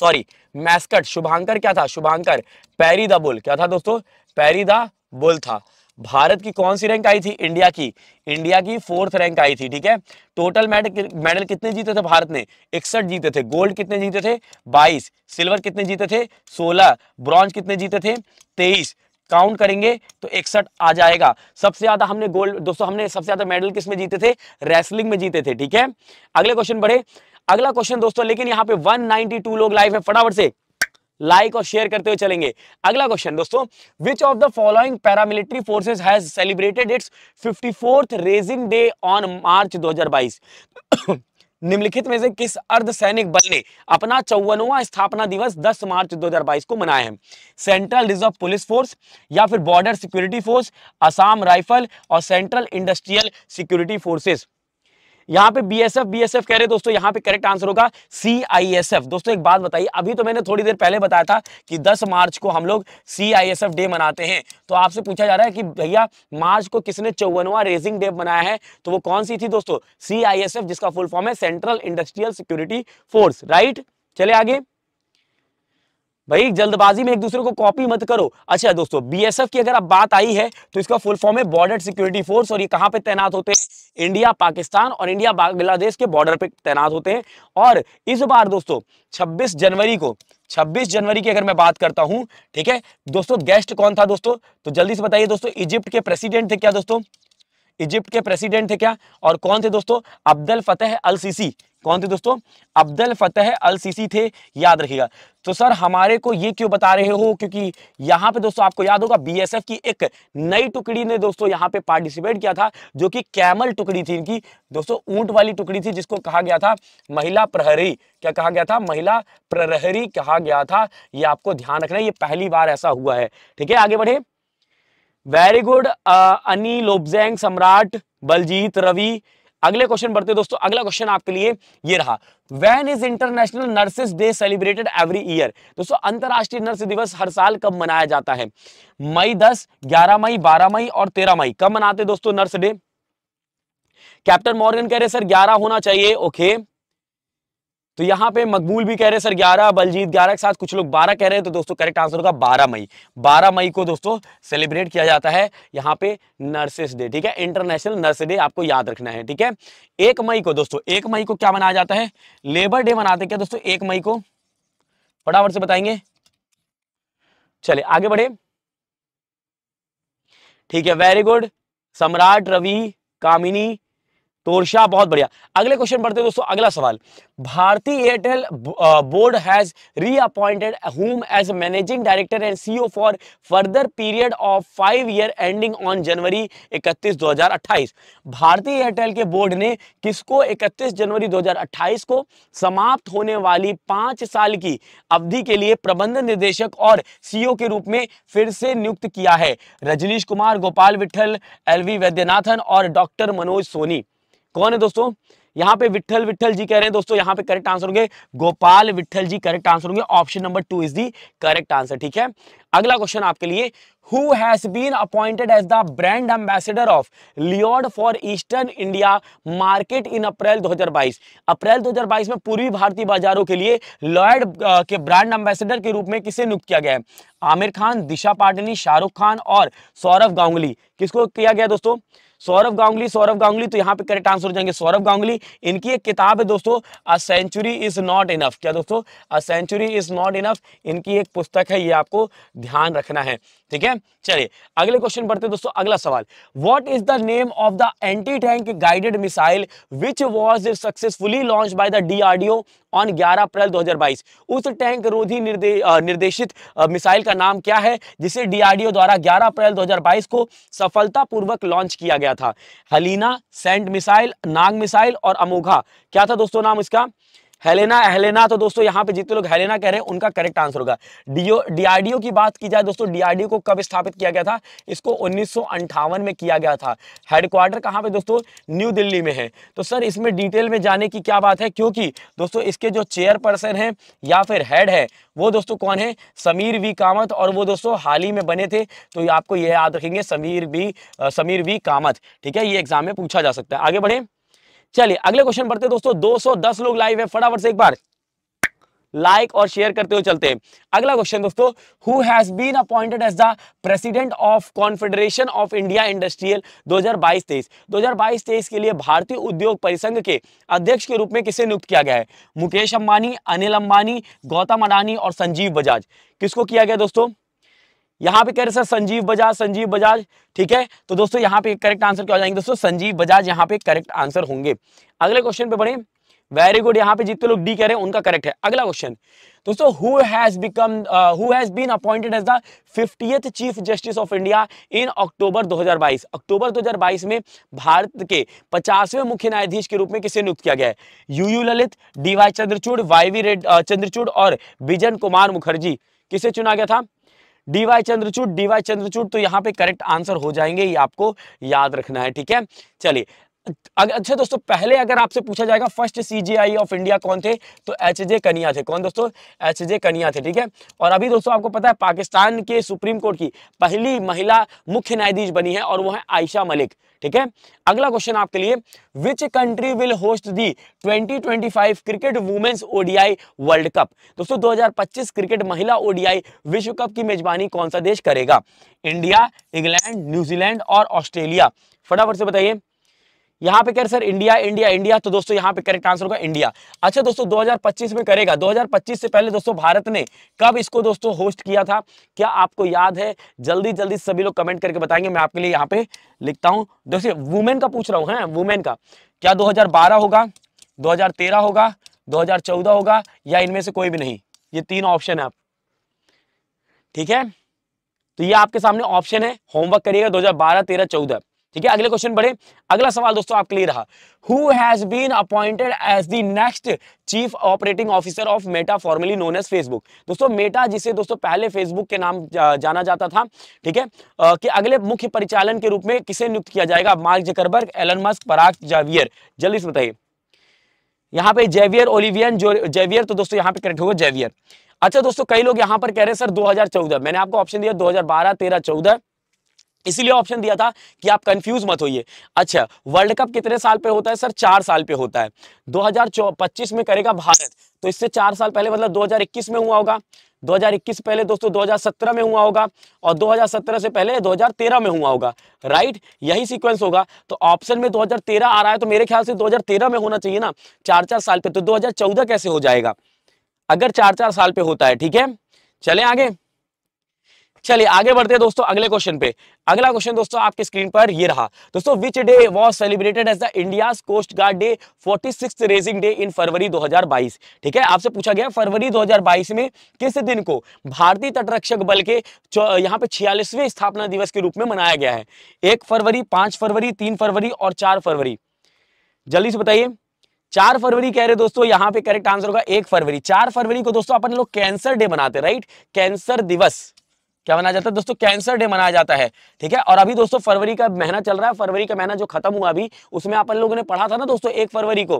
सॉरी मैस्कट शुभांकर क्या था शुभांकर पैरी द बुल क्या था दोस्तों पैरी द बुल था भारत की कौन सी रैंक आई थी इंडिया की इंडिया की फोर्थ रैंक आई थी ठीक है टोटल मेडल मेडल कितने जीते थे भारत ने इकसठ जीते थे गोल्ड कितने जीते थे 22 सिल्वर कितने जीते थे 16 ब्रॉन्ज कितने जीते थे 23 काउंट करेंगे तो इकसठ आ जाएगा सबसे ज्यादा हमने गोल्ड दोस्तों हमने सबसे ज्यादा मेडल किस में जीते थे रेसलिंग में जीते थे ठीक है अगले क्वेश्चन बढ़े अगला क्वेश्चन दोस्तों लेकिन यहाँ पे 192 लोग लाइव है फटाफट से लाइक और शेयर करते हुए चलेंगे अगला क्वेश्चन दोस्तों which of the following paramilitary forces has celebrated its 54th raising day on March 2022 निम्नलिखित में से किस अर्ध सैनिक बल ने अपना चौवनवा स्थापना दिवस 10 मार्च 2022 को मनाया है सेंट्रल रिजर्व पुलिस फोर्स या फिर border security force Assam rifle और सेंट्रल इंडस्ट्रियल सिक्योरिटी फोर्सेस यहाँ पे बीएसएफ बीएसएफ कह रहे दोस्तों यहाँ पे करेक्ट आंसर होगा सीआईएसएफ दोस्तों एक बात बताइए अभी तो मैंने थोड़ी देर पहले बताया था कि 10 मार्च को हम लोग सीआईएसएफ डे मनाते हैं तो आपसे पूछा जा रहा है कि भैया मार्च को किसने चौवनवा रेजिंग डे बनाया है तो वो कौन सी थी दोस्तों एफ जिसका फुल फॉर्म है central industrial security force right चले आगे भाई जल्दबाजी में एक दूसरे को कॉपी मत करो अच्छा दोस्तों बीएसएफ की अगर आप बात आई है तो इसका फुल फॉर्म है बॉर्डर सिक्योरिटी फोर्स और ये कहाँ पे तैनात होते हैं इंडिया पाकिस्तान और इंडिया बांग्लादेश के बॉर्डर पे तैनात होते हैं और इस बार दोस्तों 26 जनवरी को 26 जनवरी की अगर मैं बात करता हूँ ठीक है दोस्तों गेस्ट कौन था दोस्तों तो जल्दी से बताइए दोस्तों इजिप्ट के प्रेसिडेंट थे क्या दोस्तों इजिप्ट के प्रेसिडेंट थे क्या और कौन थे दोस्तों अब्दल फतेह अल सीसी कौन थे दोस्तों अब्दुल फतेह अल सीसी थे याद रखिएगा तो सर हमारे को ये क्यों बता रहे हो क्योंकि यहाँ पे दोस्तों आपको याद होगा बीएसएफ की एक नई टुकड़ी ने दोस्तों यहाँ पे पार्टिसिपेट किया था जो कि कैमल टुकड़ी थी इनकी दोस्तों ऊंट वाली टुकड़ी थी जिसको कहा गया था महिला प्रहरी क्या कहा गया था महिला प्रहरी कहा गया था ये आपको ध्यान रखना है ये पहली बार ऐसा हुआ है ठीक है आगे बढ़े वेरी गुड अनिल सम्राट बलजीत रवि अगले क्वेश्चन बढ़ते हैं दोस्तों अगला क्वेश्चन आपके लिए ये रहा when is international nurses day celebrated every year दोस्तों अंतरराष्ट्रीय नर्स दिवस हर साल कब मनाया जाता है मई दस ग्यारह मई बारह मई और तेरह मई कब मनाते दोस्तों नर्स डे कैप्टन मॉर्गन कह रहे सर ग्यारह होना चाहिए ओके okay. तो यहाँ पे मकबूल भी कह रहे हैं सर 11 बलजीत 11 के साथ कुछ लोग 12 कह रहे हैं तो दोस्तों करेक्ट आंसर होगा 12 मई 12 मई को दोस्तों सेलिब्रेट किया जाता है यहाँ पे नर्सेस डे ठीक है इंटरनेशनल नर्स डे आपको याद रखना है ठीक है एक मई को दोस्तों एक मई को क्या मनाया जाता है लेबर डे मनाते क्या दोस्तों एक मई को फटाफट से बताएंगे चले आगे बढ़े ठीक है वेरी गुड सम्राट रवि कामिनी तोरशा बहुत बढ़िया अगले क्वेश्चन पढ़ते हैं दोस्तों अगला सवाल भारतीय Airtel board has reappointed whom as managing director and CEO for further period of five year ending on January 31 2028 भारतीय एयरटेल के बोर्ड ने किसको 31 जनवरी 2028 को समाप्त होने वाली पांच साल की अवधि के लिए प्रबंध निदेशक और सीईओ e के रूप में फिर से नियुक्त किया है रजनीश कुमार गोपाल विठल एल वैद्यनाथन और डॉक्टर मनोज सोनी कौन है दोस्तों यहाँ पे विठल विठल जी कह रहे हैं दोस्तों यहाँ पे करेक्ट आंसर होंगे गोपाल विठल जी करेक्ट आंसर होंगे option number two is the correct answer ठीक है अगला क्वेश्चन आपके लिए who has been appointed as the brand ambassador of Lloyd for eastern India market in April 2022 अप्रैल 2022 में पूर्वी भारतीय बाजारों के लिए लॉयड के ब्रांड एम्बेसडर के रूप में किसे नियुक्त किया गया है आमिर खान दिशा पाटनी शाहरुख खान और सौरभ गांगुली किसको किया गया दोस्तों सौरभ गांगुली सौरभ गांगुली तो यहाँ पे करेक्ट आंसर हो जाएंगे सौरभ गांगुली इनकी एक किताब है दोस्तों a century is not enough क्या दोस्तों a century is not enough इनकी एक पुस्तक है ये आपको ध्यान रखना है ठीक है चलिए अगले क्वेश्चन बढ़ते दोस्तों अगला सवाल what is the name of the anti tank guided missile which was successfully launch by the DRDO on 11 April 2022 उस टैंक रोधी निर्दे, निर्देशित मिसाइल का नाम क्या है जिसे डीआरडीओ द्वारा 11 अप्रैल 2022 को सफलतापूर्वक लॉन्च किया गया था Helina SANT missile Nag missile और अमोघा क्या था दोस्तों नाम इसका हेलेना हेलेना तो दोस्तों यहाँ पे जितने लोग हेलेना कह रहे हैं उनका करेक्ट आंसर होगा डीओ डीआरडीओ की बात की जाए दोस्तों डीआरडीओ को कब स्थापित किया गया था इसको उन्नीस में किया गया था हेडक्वार्टर कहाँ पे दोस्तों न्यू दिल्ली में है तो सर इसमें डिटेल में जाने की क्या बात है क्योंकि दोस्तों इसके जो चेयरपर्सन है या फिर हेड है वो दोस्तों कौन है समीर वी कामत और वो दोस्तों हाल ही में बने थे तो आपको यह याद रखेंगे समीर वी समीर वी कामत ठीक है ये एग्जाम में पूछा जा सकता है आगे बढ़े चलिए अगले क्वेश्चन पढ़ते हैं दोस्तों 210 लोग लाइव है फटाफट से एक बार लाइक like और शेयर करते हुए चलते हैं अगला क्वेश्चन दोस्तों who has been appointed as the president of confederation of India industrial 2022-23 2022-23 के लिए भारतीय उद्योग परिसंघ के अध्यक्ष के रूप में किसे नियुक्त किया गया है मुकेश अंबानी अनिल अंबानी गौतम अडानी और संजीव बजाज किसको किया गया दोस्तों यहाँ पे कह रहे सर संजीव बजाज संजीव बजाज ठीक है तो दोस्तों यहाँ पे करेक्ट आंसर क्या हो जाएंगे दोस्तों संजीव बजाज यहाँ पे करेक्ट आंसर होंगे अगले क्वेश्चन पे बढ़े वेरी गुड यहाँ पे जितने लोग डी कह रहे हैं उनका करेक्ट है अगला क्वेश्चन दोस्तों who has become who has been appointed as the fiftieth chief justice of India in October 2022 अक्टूबर 2022 में भारत के 50वें मुख्य न्यायाधीश के रूप में किसे नियुक्त किया गया है U U Lalit D Y Chandrachud Y V Reddy Chandrachud और बिजन कुमार मुखर्जी किसे चुना गया था डीवाई चंद्रचूड डीवाई चंद्रचूड तो यहाँ पे करेक्ट आंसर हो जाएंगे ये आपको याद रखना है ठीक है चलिए अच्छा दोस्तों पहले अगर आपसे पूछा जाएगा फर्स्ट सीजीआई ऑफ इंडिया कौन थे तो एच जे कनिया थे कौन दोस्तों एच जे कनिया थे ठीक है और अभी दोस्तों आपको पता है पाकिस्तान के सुप्रीम कोर्ट की पहली महिला मुख्य न्यायाधीश बनी है और वो है आयशा मलिक ठीक है अगला क्वेश्चन आपके लिए which country will host the 2025 cricket women's ODI world cup दोस्तों 2025 क्रिकेट महिला ओडीआई विश्व कप की मेजबानी कौन सा देश करेगा इंडिया इंग्लैंड न्यूजीलैंड और ऑस्ट्रेलिया फटाफट से बताइए यहाँ पे कह सर इंडिया इंडिया इंडिया तो दोस्तों यहाँ पे करेक्ट आंसर होगा इंडिया अच्छा दोस्तों 2025 में करेगा 2025 से पहले दोस्तों भारत ने कब इसको दोस्तों होस्ट किया था क्या आपको याद है जल्दी जल्दी सभी लोग कमेंट करके बताएंगे मैं आपके लिए यहाँ पे लिखता हूँ दोस्तों वुमेन का पूछ रहा हूँ है वुमेन का क्या दो होगा दो होगा दो होगा या इनमें से कोई भी नहीं ये तीन ऑप्शन है आप ठीक है तो ये आपके सामने ऑप्शन है होमवर्क करिएगा 2012, 13, 14 ठीक है अगले क्वेश्चन बढ़े अगला सवाल दोस्तों आपके लिए रहा who has been appointed as the next chief operating officer of Meta formerly known as Facebook दोस्तों मेटा जिसे दोस्तों पहले फेसबुक के नाम जाना जाता था ठीक है कि अगले मुख्य परिचालन के रूप में किसे नियुक्त किया जाएगा Mark Zuckerberg Elon Musk Parag Javier जल्दी से बताइए यहाँ पे जेवियर ओलिवियन जो जेवियर तो दोस्तों यहाँ पे करेक्ट होगा जेवियर अच्छा दोस्तों कई लोग यहाँ पर कह रहे हैं सर 2014 मैंने आपको ऑप्शन दिया 2012 13 14 इसीलिए ऑप्शन दिया था कि आप कंफ्यूज मत होइए अच्छा वर्ल्ड कप कितने साल पे होता है सर चार साल पे होता है 2025 में करेगा भारत तो इससे चार साल पहले मतलब 2021 में हुआ होगा 2021 पहले दोस्तों 2017 में हुआ होगा और 2017 से पहले 2013 में हुआ होगा राइट यही सीक्वेंस होगा तो ऑप्शन में 2013 आ रहा है तो मेरे ख्याल से 2013 में होना चाहिए ना चार चार साल पे तो 2014 कैसे हो जाएगा अगर चार चार साल पे होता है ठीक है चले आगे चलिए आगे बढ़ते हैं दोस्तों अगले क्वेश्चन पे अगला क्वेश्चन दोस्तों आपके स्क्रीन पर ये रहा दोस्तों which day was celebrated as the India coast guard day forty raising day in February 2022 ठीक है आपसे पूछा गया फरवरी 2022 में किस दिन को भारतीय तटरक्षक बल के यहाँ पे छियालीसवें स्थापना दिवस के रूप में मनाया गया है एक फरवरी पांच फरवरी तीन फरवरी और चार फरवरी जल्दी से बताइए चार फरवरी कह रहे दोस्तों यहाँ पे करेक्ट आंसर होगा एक फरवरी चार फरवरी को दोस्तों अपने लोग कैंसर डे मनाते राइट कैंसर दिवस क्या मनाया जाता है दोस्तों कैंसर डे मनाया जाता है ठीक है और अभी दोस्तों फरवरी का महीना चल रहा है फरवरी का महीना जो खत्म हुआ अभी उसमें आप लोगों ने पढ़ा था ना दोस्तों एक फरवरी को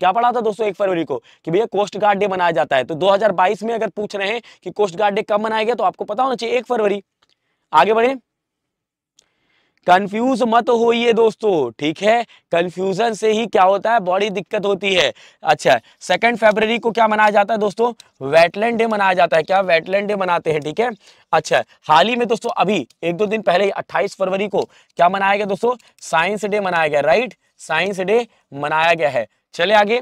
क्या पढ़ा था दोस्तों एक फरवरी को कि भैया कोस्ट गार्ड डे मनाया जाता है तो 2022 में अगर पूछ रहे हैं कि कोस्ट गार्ड डे कब मनाया गया तो आपको पता होना चाहिए एक फरवरी आगे बढ़े कंफ्यूज मत होइए दोस्तों ठीक है कंफ्यूजन से ही क्या होता है बड़ी दिक्कत होती है अच्छा सेकंड फरवरी को क्या मनाया जाता है दोस्तों वेटलैंड डे मनाया जाता है क्या वेटलैंड डे मनाते हैं ठीक है अच्छा हाल ही में दोस्तों अभी एक दो दिन पहले 28 फरवरी को क्या मनाया गया दोस्तों साइंस डे मनाया गया राइट साइंस डे मनाया गया है चले आगे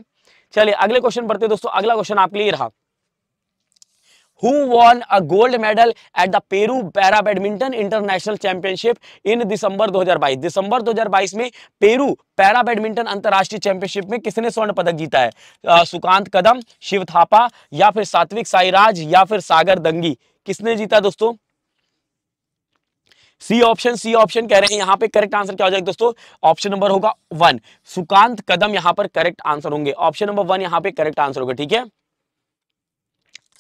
चलिए अगले क्वेश्चन पढ़ते दोस्तों अगला क्वेश्चन आपके लिए रहा who won a gold medal at the Peru Para Badminton International Championship in December 2022 दिसंबर 2022 में पेरू पैरा बैडमिंटन अंतर्राष्ट्रीय चैंपियनशिप में किसने स्वर्ण पदक जीता है आ, सुकांत कदम शिव थापा या फिर सात्विक साईराज या फिर सागर दंगी किसने जीता दोस्तों सी ऑप्शन सी ऑप्शन कह रहे हैं यहां पे करेक्ट आंसर क्या हो जाएगा दोस्तों ऑप्शन नंबर होगा वन सुकांत कदम यहां पर करेक्ट आंसर होंगे ऑप्शन नंबर वन यहां पे करेक्ट आंसर होगा ठीक है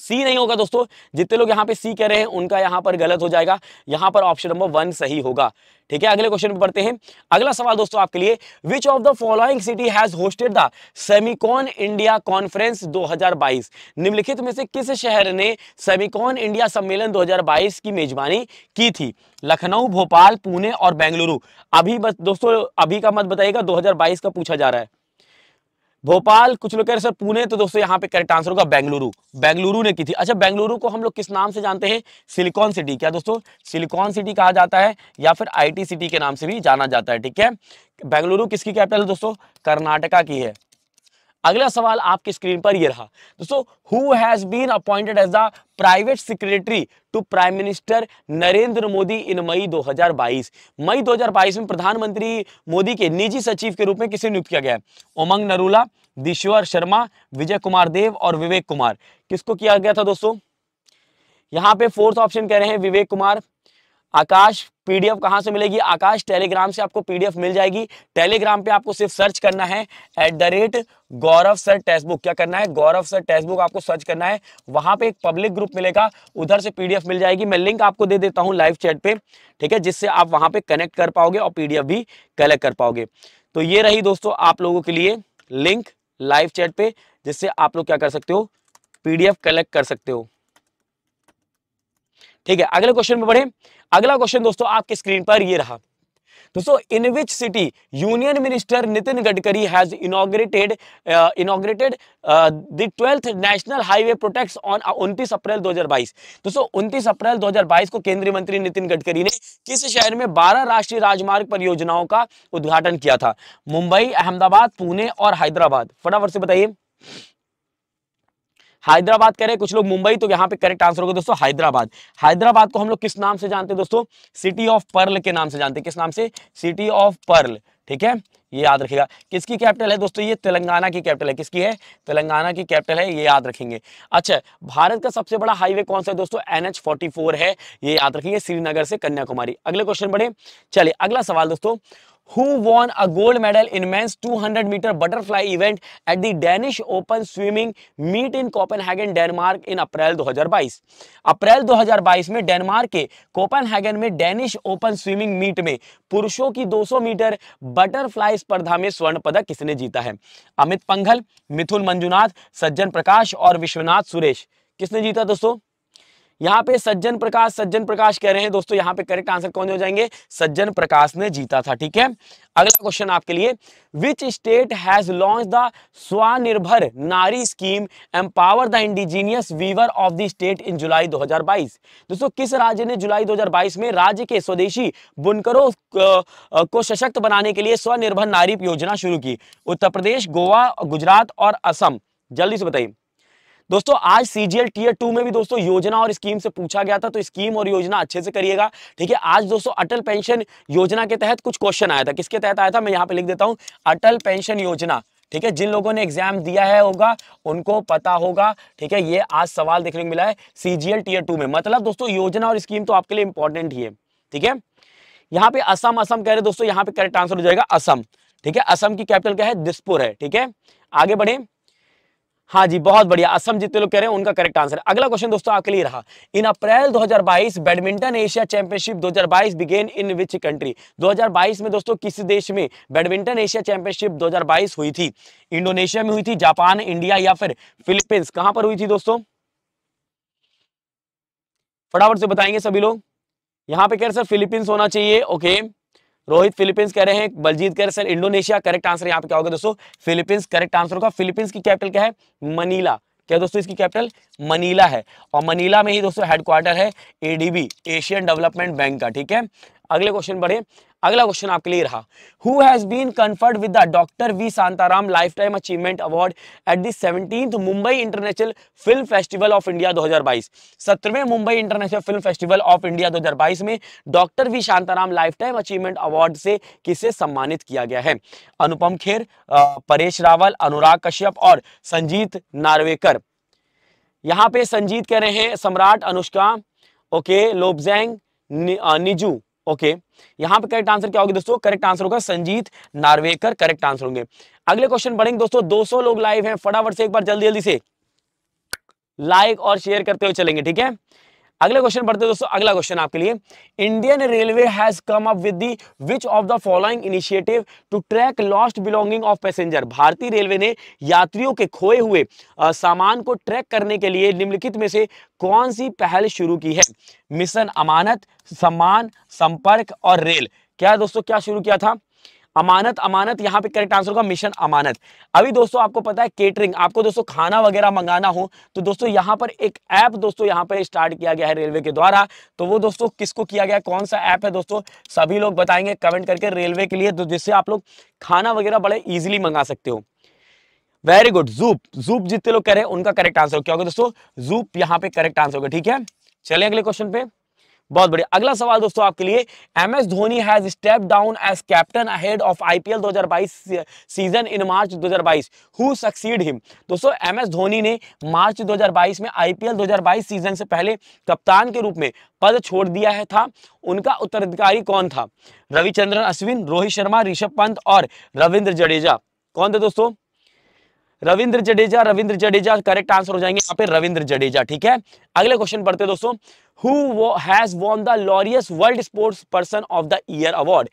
सी नहीं होगा दोस्तों जितने लोग यहाँ पे सी कह रहे हैं उनका यहाँ पर गलत हो जाएगा यहाँ पर ऑप्शन नंबर वन सही होगा ठीक है अगले क्वेश्चन पढ़ते हैं अगला सवाल दोस्तों आपके लिए which of the following city has hosted the Semicon India conference 2022 निम्नलिखित में से किस शहर ने सेमिकॉन इंडिया सम्मेलन 2022 की मेजबानी की थी लखनऊ भोपाल पुणे और बेंगलुरु अभी बस दोस्तों अभी का मत बताइएगा दो का पूछा जा रहा है भोपाल कुछ लोग कह रहे सर पुणे तो दोस्तों यहाँ पे करेक्ट आंसर होगा बेंगलुरु बेंगलुरु ने की थी अच्छा बेंगलुरु को हम लोग किस नाम से जानते हैं सिलिकॉन सिटी क्या दोस्तों सिलिकॉन सिटी कहा जाता है या फिर आईटी सिटी के नाम से भी जाना जाता है ठीक है बेंगलुरु किसकी कैपिटल है दोस्तों कर्नाटका की है अगला सवाल आपकी स्क्रीन पर यह रहा दोस्तों who has been appointed as the private secretary to prime minister Narendra Modi in May 2022 मई 2022 में प्रधानमंत्री मोदी के निजी सचिव के रूप में किसे नियुक्त किया गया उमंग नरूला दिश्वर शर्मा विजय कुमार देव और विवेक कुमार किसको किया गया था दोस्तों यहां पे फोर्थ ऑप्शन कह रहे हैं विवेक कुमार आकाश पीडीएफ कहां से मिलेगी आकाश टेलीग्राम से आपको पीडीएफ मिल जाएगी टेलीग्राम पे आपको सिर्फ सर्च करना है at the rate Gaurav sir text book क्या करना है गौरव सर टेक्स्ट बुक आपको सर्च करना है वहां पे एक पब्लिक ग्रुप मिलेगा उधर से पीडीएफ मिल जाएगी मैं लिंक आपको दे देता हूँ लाइव चैट पे ठीक है जिससे आप वहां पे कनेक्ट कर पाओगे और पीडीएफ भी कलेक्ट कर पाओगे तो ये रही दोस्तों आप लोगों के लिए लिंक लाइव चैट पे जिससे आप लोग क्या कर सकते हो पीडीएफ कलेक्ट कर सकते हो ठीक है अगले क्वेश्चन में बढ़े अगला क्वेश्चन दोस्तों आपकी स्क्रीन पर ये रहा दोस्तों in which city union minister Nitin Gadkari has inaugurated inaugurated the twelfth national highway project on उनतीस अप्रैल 2022 दोस्तों 29 अप्रैल 2022 को केंद्रीय मंत्री नितिन गडकरी ने किस शहर में 12 राष्ट्रीय राजमार्ग परियोजनाओं का उद्घाटन किया था मुंबई अहमदाबाद पुणे और हैदराबाद फटाफट से बताइए हैदराबाद करें कुछ लोग मुंबई तो यहाँ पे करेक्ट आंसर होगा दोस्तों हैदराबाद हैदराबाद को हम लोग किस नाम से जानते हैं दोस्तों सिटी ऑफ पर्ल के नाम से जानते हैं किस नाम से सिटी ऑफ पर्ल ठीक है ये याद रखेगा किसकी कैपिटल है दोस्तों ये तेलंगाना की कैपिटल है किसकी है तेलंगाना की कैपिटल है ये याद रखेंगे अच्छा भारत का सबसे बड़ा हाईवे कौन सा है दोस्तों एन एच फोर्टी फोर है ये याद रखेंगे श्रीनगर से कन्याकुमारी अगले क्वेश्चन बढ़े चलिए अगला सवाल दोस्तों who won a gold medal in men's 200 meter butterfly event at the Danish Open swimming meet in Copenhagen, Denmark in अप्रैल 2022 अप्रैल 2022 में डेनमार्क के हैगन में डेनिश ओपन स्विमिंग मीट में पुरुषों की 200 मीटर बटरफ्लाई स्पर्धा में स्वर्ण पदक किसने जीता है अमित पंघल मिथुन मंजुनाथ सज्जन प्रकाश और विश्वनाथ सुरेश किसने जीता दोस्तों यहाँ पे सज्जन प्रकाश सज्जन प्रकाश कह रहे हैं दोस्तों यहाँ पे करेक्ट आंसर कौन हो जाएंगे सज्जन प्रकाश ने जीता था ठीक है अगला क्वेश्चन आपके लिए which state has launch the Swanirbhar Nari scheme empower the indigenous weaver of the state in July 2022 दोस्तों किस राज्य ने जुलाई 2022 में राज्य के स्वदेशी बुनकरों को सशक्त बनाने के लिए स्वनिर्भर नारी योजना शुरू की उत्तर प्रदेश गोवा गुजरात और असम जल्दी से बताइए दोस्तों आज सीजीएल टीयर टू में भी दोस्तों योजना और स्कीम से पूछा गया था तो स्कीम और योजना अच्छे से करिएगा ठीक है आज दोस्तों अटल पेंशन योजना के तहत कुछ क्वेश्चन आया था किसके तहत आया था मैं यहाँ पे लिख देता हूँ अटल पेंशन योजना ठीक है जिन लोगों ने एग्जाम दिया है होगा उनको पता होगा ठीक है ये आज सवाल देखने को मिला है सीजीएल टीयर टू में मतलब दोस्तों योजना और स्कीम तो आपके लिए इंपॉर्टेंट ही है ठीक है यहाँ पे असम असम कह रहे दोस्तों यहाँ पे करेक्ट आंसर हो जाएगा असम ठीक है असम की कैपिटल क्या है दिसपुर है ठीक है आगे बढ़े हाँ जी बहुत बढ़िया असम जितने लोग कह रहे हैं उनका करेक्ट आंसर अगला क्वेश्चन दोस्तों आपके लिए रहा in April 2022 badminton Asia championship 2022 begin in which country 2022 में दोस्तों किस देश में बैडमिंटन एशिया चैंपियनशिप 2022 हुई थी इंडोनेशिया में हुई थी जापान इंडिया या फिर फिलीपींस कहां पर हुई थी दोस्तों फटाफट से बताएंगे सभी लोग यहां पे कह रहे सर फिलीपींस होना चाहिए ओके okay. रोहित फिलीपींस कह रहे हैं बलजीत कह रहे सर इंडोनेशिया करेक्ट आंसर यहाँ पे क्या होगा दोस्तों फिलीपींस करेक्ट आंसर होगा फिलीपींस की कैपिटल क्या है मनीला क्या दोस्तों इसकी कैपिटल मनीला है और मनीला में ही दोस्तों हेडक्वार्टर है एडीबी एशियन डेवलपमेंट बैंक का ठीक है अगले क्वेश्चन बढ़े अगला क्वेश्चन आपके लिए रहा who has been conferred with the doctor V Shantaram life time achievement award at the seventeen Mumbai international film festival of India 2022 सत्रहवें Mumbai international film festival of India 2022 में doctor V Shantaram life time achievement award से किसे सम्मानित किया गया है अनुपम खेर परेश रावल अनुराग कश्यप और संजीत नार्वेकर यहां पे संजीत कह रहे हैं सम्राट अनुष्का ओके लोबजैंग निजू ओके यहां पर करेक्ट आंसर क्या होगी दोस्तों करेक्ट आंसर होगा संजीत नार्वेकर करेक्ट आंसर होंगे अगले क्वेश्चन पढ़ेंगे दोस्तों दो लोग लाइव है फटाफट से एक बार जल्दी जल्दी से लाइक और शेयर करते हुए चलेंगे ठीक है अगले क्वेश्चन पढ़ते दोस्तों अगला क्वेश्चन आपके लिए Indian railway has come up with the which of the following initiative to track lost belonging of passenger भारतीय रेलवे ने यात्रियों के खोए हुए सामान को ट्रैक करने के लिए निम्नलिखित में से कौन सी पहल शुरू की है मिशन अमानत सम्मान संपर्क और रेल क्या दोस्तों क्या शुरू किया था अमानत अमानत यहाँ पे करेक्ट आंसर होगा मिशन अमानत अभी दोस्तों आपको पता है केटरिंग आपको दोस्तों खाना वगैरह मंगाना हो तो दोस्तों यहाँ पर एक ऐप दोस्तों यहाँ पर स्टार्ट किया गया है रेलवे के द्वारा तो वो दोस्तों किसको किया गया कौन सा ऐप है दोस्तों सभी लोग बताएंगे कमेंट करके रेलवे के लिए तो जिससे आप लोग खाना वगैरह बड़े ईजिली मंगा सकते हो वेरी गुड जूप जूप जितने लोग कह उनका करेक्ट आंसर क्या होगा दोस्तों जूप यहाँ पे करेक्ट आंसर होगा ठीक है चले अगले क्वेश्चन पे बहुत बढ़िया अगला सवाल दोस्तों आपके लिए M S Dhoni has step down as captain ahead of IPL 2022 season in March 2022 who succeed him दोस्तों एम एस धोनी ने मार्च 2022 में आईपीएल 2022 सीजन से पहले कप्तान के रूप में पद छोड़ दिया है था उनका उत्तराधिकारी कौन था रविचंद्रन अश्विन रोहित शर्मा ऋषभ पंत और रविंद्र जडेजा कौन थे दोस्तों रविंद्र जडेजा रविंद्र जडेजा करेक्ट आंसर हो जाएंगे यहाँ पे रविंद्र जडेजा ठीक है अगले क्वेश्चन पढ़ते दोस्तों who has won the Laureus world sports person of the year award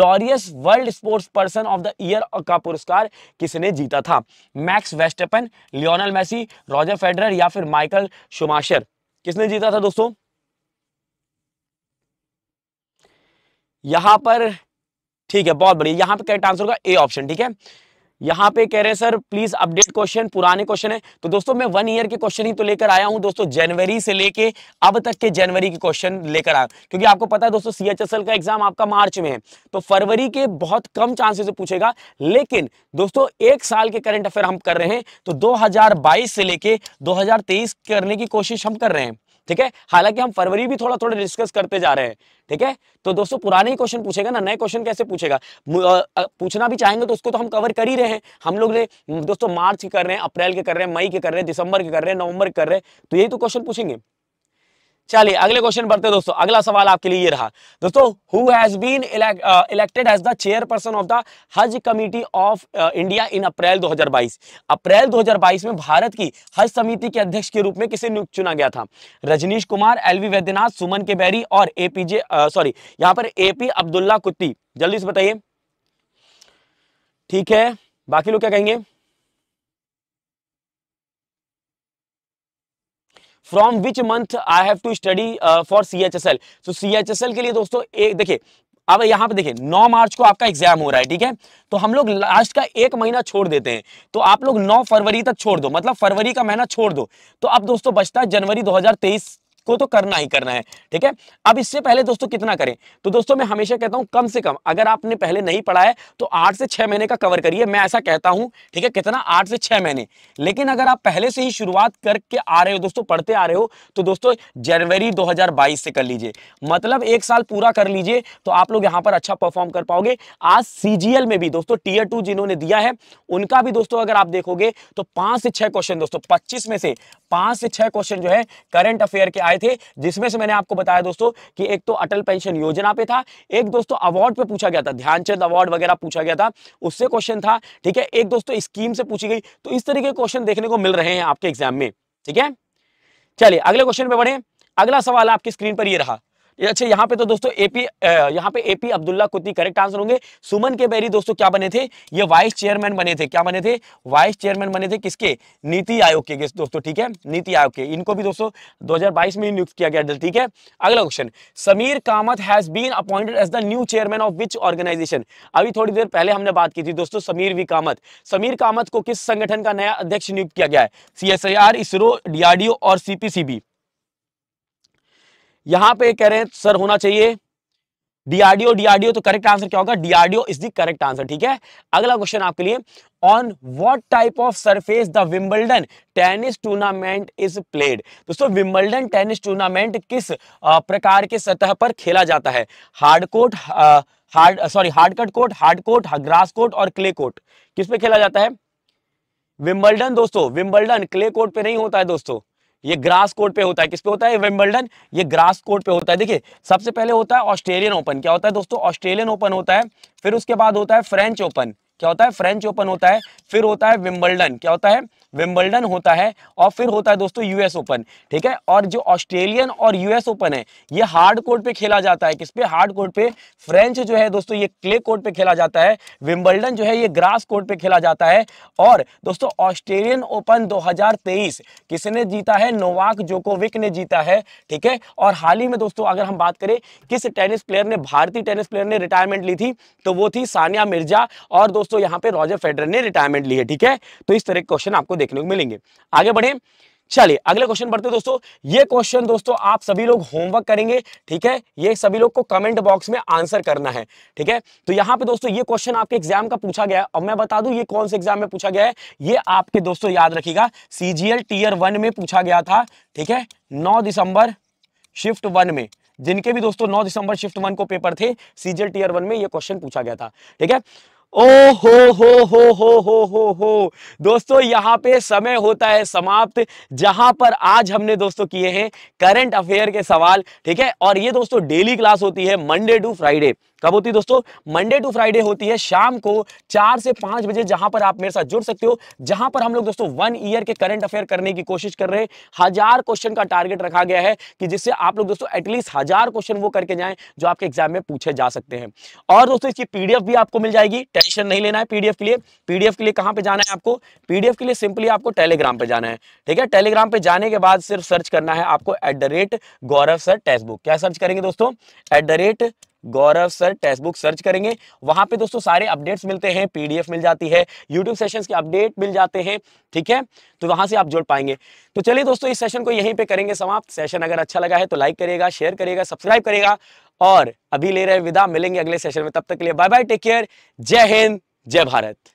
Laureus world sports person of the year का पुरस्कार किसने जीता था Max Verstappen Lionel Messi Roger Federer या फिर माइकल शुमाशर किसने जीता था दोस्तों यहां पर ठीक है बहुत बढ़िया यहां पे करेक्ट आंसर होगा ए ऑप्शन ठीक है यहाँ पे कह रहे हैं सर प्लीज अपडेट क्वेश्चन पुराने क्वेश्चन है तो दोस्तों मैं वन ईयर के क्वेश्चन ही तो लेकर आया हूँ दोस्तों जनवरी से लेके अब तक के जनवरी के क्वेश्चन लेकर आया क्योंकि आपको पता है दोस्तों एल का एग्जाम आपका मार्च में है तो फरवरी के बहुत कम चांसेस से पूछेगा लेकिन दोस्तों एक साल के करंट अफेयर हम कर रहे हैं तो दो से लेके दो करने की कोशिश हम कर रहे हैं ठीक है हालांकि हम फरवरी भी थोड़ा थोड़ा डिस्कस करते जा रहे हैं ठीक है तो दोस्तों पुराने ही क्वेश्चन पूछेगा ना नए क्वेश्चन कैसे पूछेगा पूछना भी चाहेंगे तो उसको तो हम कवर कर ही रहे हैं हम लोग दोस्तों मार्च के कर रहे हैं अप्रैल के कर रहे हैं मई के कर रहे हैं दिसंबर के कर रहे हैं नवंबर के कर रहे हैं तो यही तो क्वेश्चन पूछेंगे चलिए अगले क्वेश्चन बढ़ते दोस्तों अगला सवाल आपके लिए ये रहा दोस्तों who has been elected as the chairperson of the Haj committee of India in April 2022 अप्रैल 2022 में भारत की हज समिति के अध्यक्ष के रूप में किसे नियुक्त चुना गया था Rajneesh Kumar L V Vaidyanathan Suman K Bery और एपीजे सॉरी uh, यहाँ पर एपी अब्दुल्ला कुत्ती जल्दी से बताइए ठीक है बाकी लोग क्या कहेंगे from which month I have to study for C H S L so C H S L के लिए दोस्तों एक देखिए अब यहाँ पे देखिए 9 मार्च को आपका एग्जाम हो रहा है ठीक है तो हम लोग लास्ट का एक महीना छोड़ देते हैं तो आप लोग 9 फरवरी तक छोड़ दो मतलब फरवरी का महीना छोड़ दो तो अब दोस्तों बचता है जनवरी 2023 को तो करना ही करना है ठीक है अब इससे पहले दोस्तों कितना करें तो दोस्तों मैं हमेशा कहता हूं कम से कम अगर आपने पहले नहीं पढ़ा है तो आठ से छह महीने का कवर करिए मैं ऐसा कहता हूं ठीक है कितना आठ से छह महीने लेकिन अगर आप पहले से ही शुरुआत करके आ रहे हो दोस्तों पढ़ते आ रहे हो तो दोस्तों जनवरी दो से कर लीजिए मतलब एक साल पूरा कर लीजिए तो आप लोग यहां पर अच्छा परफॉर्म कर पाओगे आज सीजीएल में भी दोस्तों टीयर टू जिन्होंने दिया है उनका भी दोस्तों अगर आप देखोगे तो पांच से छह क्वेश्चन दोस्तों पच्चीस में से पांच से छह क्वेश्चन जो है करंट अफेयर के आए थे जिसमें से मैंने आपको बताया दोस्तों कि एक तो अटल पेंशन योजना पे था एक दोस्तों अवार्ड पे पूछा गया था ध्यानचंद अवार्ड वगैरह पूछा गया था उससे क्वेश्चन था ठीक है एक दोस्तों स्कीम से पूछी गई तो इस तरीके के क्वेश्चन देखने को मिल रहे हैं आपके एग्जाम में ठीक है चलिए अगले क्वेश्चन पे बढ़े अगला सवाल आपकी स्क्रीन पर यह रहा अच्छा यहाँ पे तो दोस्तों एपी यहाँ पे AP Abdullakutty correct answer होंगे सुमन के बैरी दोस्तों क्या बने थे ये वाइस चेयरमैन बने थे क्या बने थे वाइस चेयरमैन बने थे किसके नीति आयोग के दोस्तों ठीक है नीति आयोग के इनको भी दोस्तों 2022 में नियुक्त किया गया ठीक है अगला question Sameer Kamat has been appointed as the new chairman of which organisation अभी थोड़ी देर पहले हमने बात की थी दोस्तों समीर वी कामत समीर कामत को किस संगठन का नया अध्यक्ष नियुक्त किया गया है सी इसरो डीआरडीओ और सीपीसीबी यहां पे कह रहे हैं सर होना चाहिए डीआरडीओ डीआरडीओ तो करेक्ट आंसर क्या होगा DRDO is the correct answer ठीक है अगला क्वेश्चन आपके लिए on what type of surface the Wimbledon tennis tournament is played दोस्तों विम्बल्डन टेनिस टूर्नामेंट किस प्रकार के सतह पर खेला जाता है hard court hard sorry hard cut court hard court grass court और क्ले कोर्ट किस पे खेला जाता है विम्बल्डन दोस्तों विम्बल्डन क्ले कोर्ट पे नहीं होता है दोस्तों ये ग्रास कोर्ट पे होता है किस पे होता है विम्बल्डन ये ग्रास कोर्ट पे होता है देखिए सबसे पहले होता है ऑस्ट्रेलियन ओपन क्या होता है दोस्तों ऑस्ट्रेलियन ओपन होता है फिर उसके बाद होता है फ्रेंच ओपन क्या होता है फ्रेंच ओपन होता है फिर होता है विम्बल्डन क्या होता है विम्बल्डन होता है और फिर होता है दोस्तों यूएस ओपन ठीक है और जो ऑस्ट्रेलियन और यूएस ओपन है ये हार्ड कोर्ट पे खेला जाता है किस पे हार्ड कोर्ट पे फ्रेंच जो है दोस्तों ये क्ले कोर्ट पे खेला जाता है विम्बल्डन जो है ये ग्रास कोर्ट पे खेला जाता है और दोस्तों ऑस्ट्रेलियन ओपन 2023 किसने जीता है नोवाक जोकोविक ने जीता है ठीक है और हाल ही में दोस्तों अगर हम बात करें किस टेनिस प्लेयर ने भारतीय टेनिस प्लेयर ने रिटायरमेंट ली थी तो वो थी सानिया मिर्जा और दोस्तों यहाँ पे रॉजर फेडर ने रिटायरमेंट ली है ठीक है तो इस तरह क्वेश्चन आपको देखने को मिलेंगे आगे बढ़े चलिए अगले क्वेश्चन बढ़ते हैं दोस्तों ये क्वेश्चन दोस्तों आप सभी लोग होमवर्क करेंगे ठीक है ये सभी लोग को कमेंट बॉक्स में आंसर करना है ठीक है तो यहाँ पे दोस्तों ये क्वेश्चन आपके एग्जाम का पूछा गया है और मैं बता दूं ये कौन से एग्जाम में पूछा गया है ये आपके दोस्तों याद रखिएगा सीजीएल टीयर वन में पूछा गया था ठीक है नौ दिसंबर शिफ्ट वन में जिनके भी दोस्तों 9 दिसंबर शिफ्ट वन को पेपर थे सीजीएल टीयर वन में ये क्वेश्चन पूछा गया था ठीक है ओ हो हो हो हो हो हो हो दोस्तों यहाँ पे समय होता है समाप्त जहां पर आज हमने दोस्तों किए हैं करंट अफेयर के सवाल ठीक है और ये दोस्तों डेली क्लास होती है मंडे टू फ्राइडे कब होती है दोस्तों मंडे टू फ्राइडे होती है शाम को चार से पांच बजे जहां पर आप मेरे साथ जुड़ सकते हो जहां पर हम लोग दोस्तों वन ईयर के करंट अफेयर करने की कोशिश कर रहे हैं हजार क्वेश्चन का टारगेट रखा गया है कि जिससे आप लोग दोस्तों एटलीस्ट हजार क्वेश्चन वो करके जाए जो आपके एग्जाम में पूछे जा सकते हैं और दोस्तों इसकी पीडीएफ भी आपको मिल जाएगी टेंशन नहीं लेना है पीडीएफ के लिए पीडीएफ के लिए कहां पर जाना है आपको पीडीएफ के लिए सिंपली आपको टेलीग्राम पर जाना है ठीक है टेलीग्राम पे जाने के बाद सिर्फ सर्च करना है आपको at the rate Gaurav sir text book क्या सर्च करेंगे दोस्तों at the rate Gaurav sir text book search करेंगे वहां पे दोस्तों सारे अपडेट्स मिलते हैं पीडीएफ मिल जाती है यूट्यूब सेशन के अपडेट मिल जाते हैं ठीक है तो वहां से आप जोड़ पाएंगे तो चलिए दोस्तों इस सेशन को यहीं पे करेंगे समाप्त सेशन अगर अच्छा लगा है तो लाइक करेगा शेयर करेगा सब्सक्राइब करेगा और अभी ले रहे विदा मिलेंगे अगले सेशन में तब तक के लिए बाय बाय टेक केयर जय हिंद जय भारत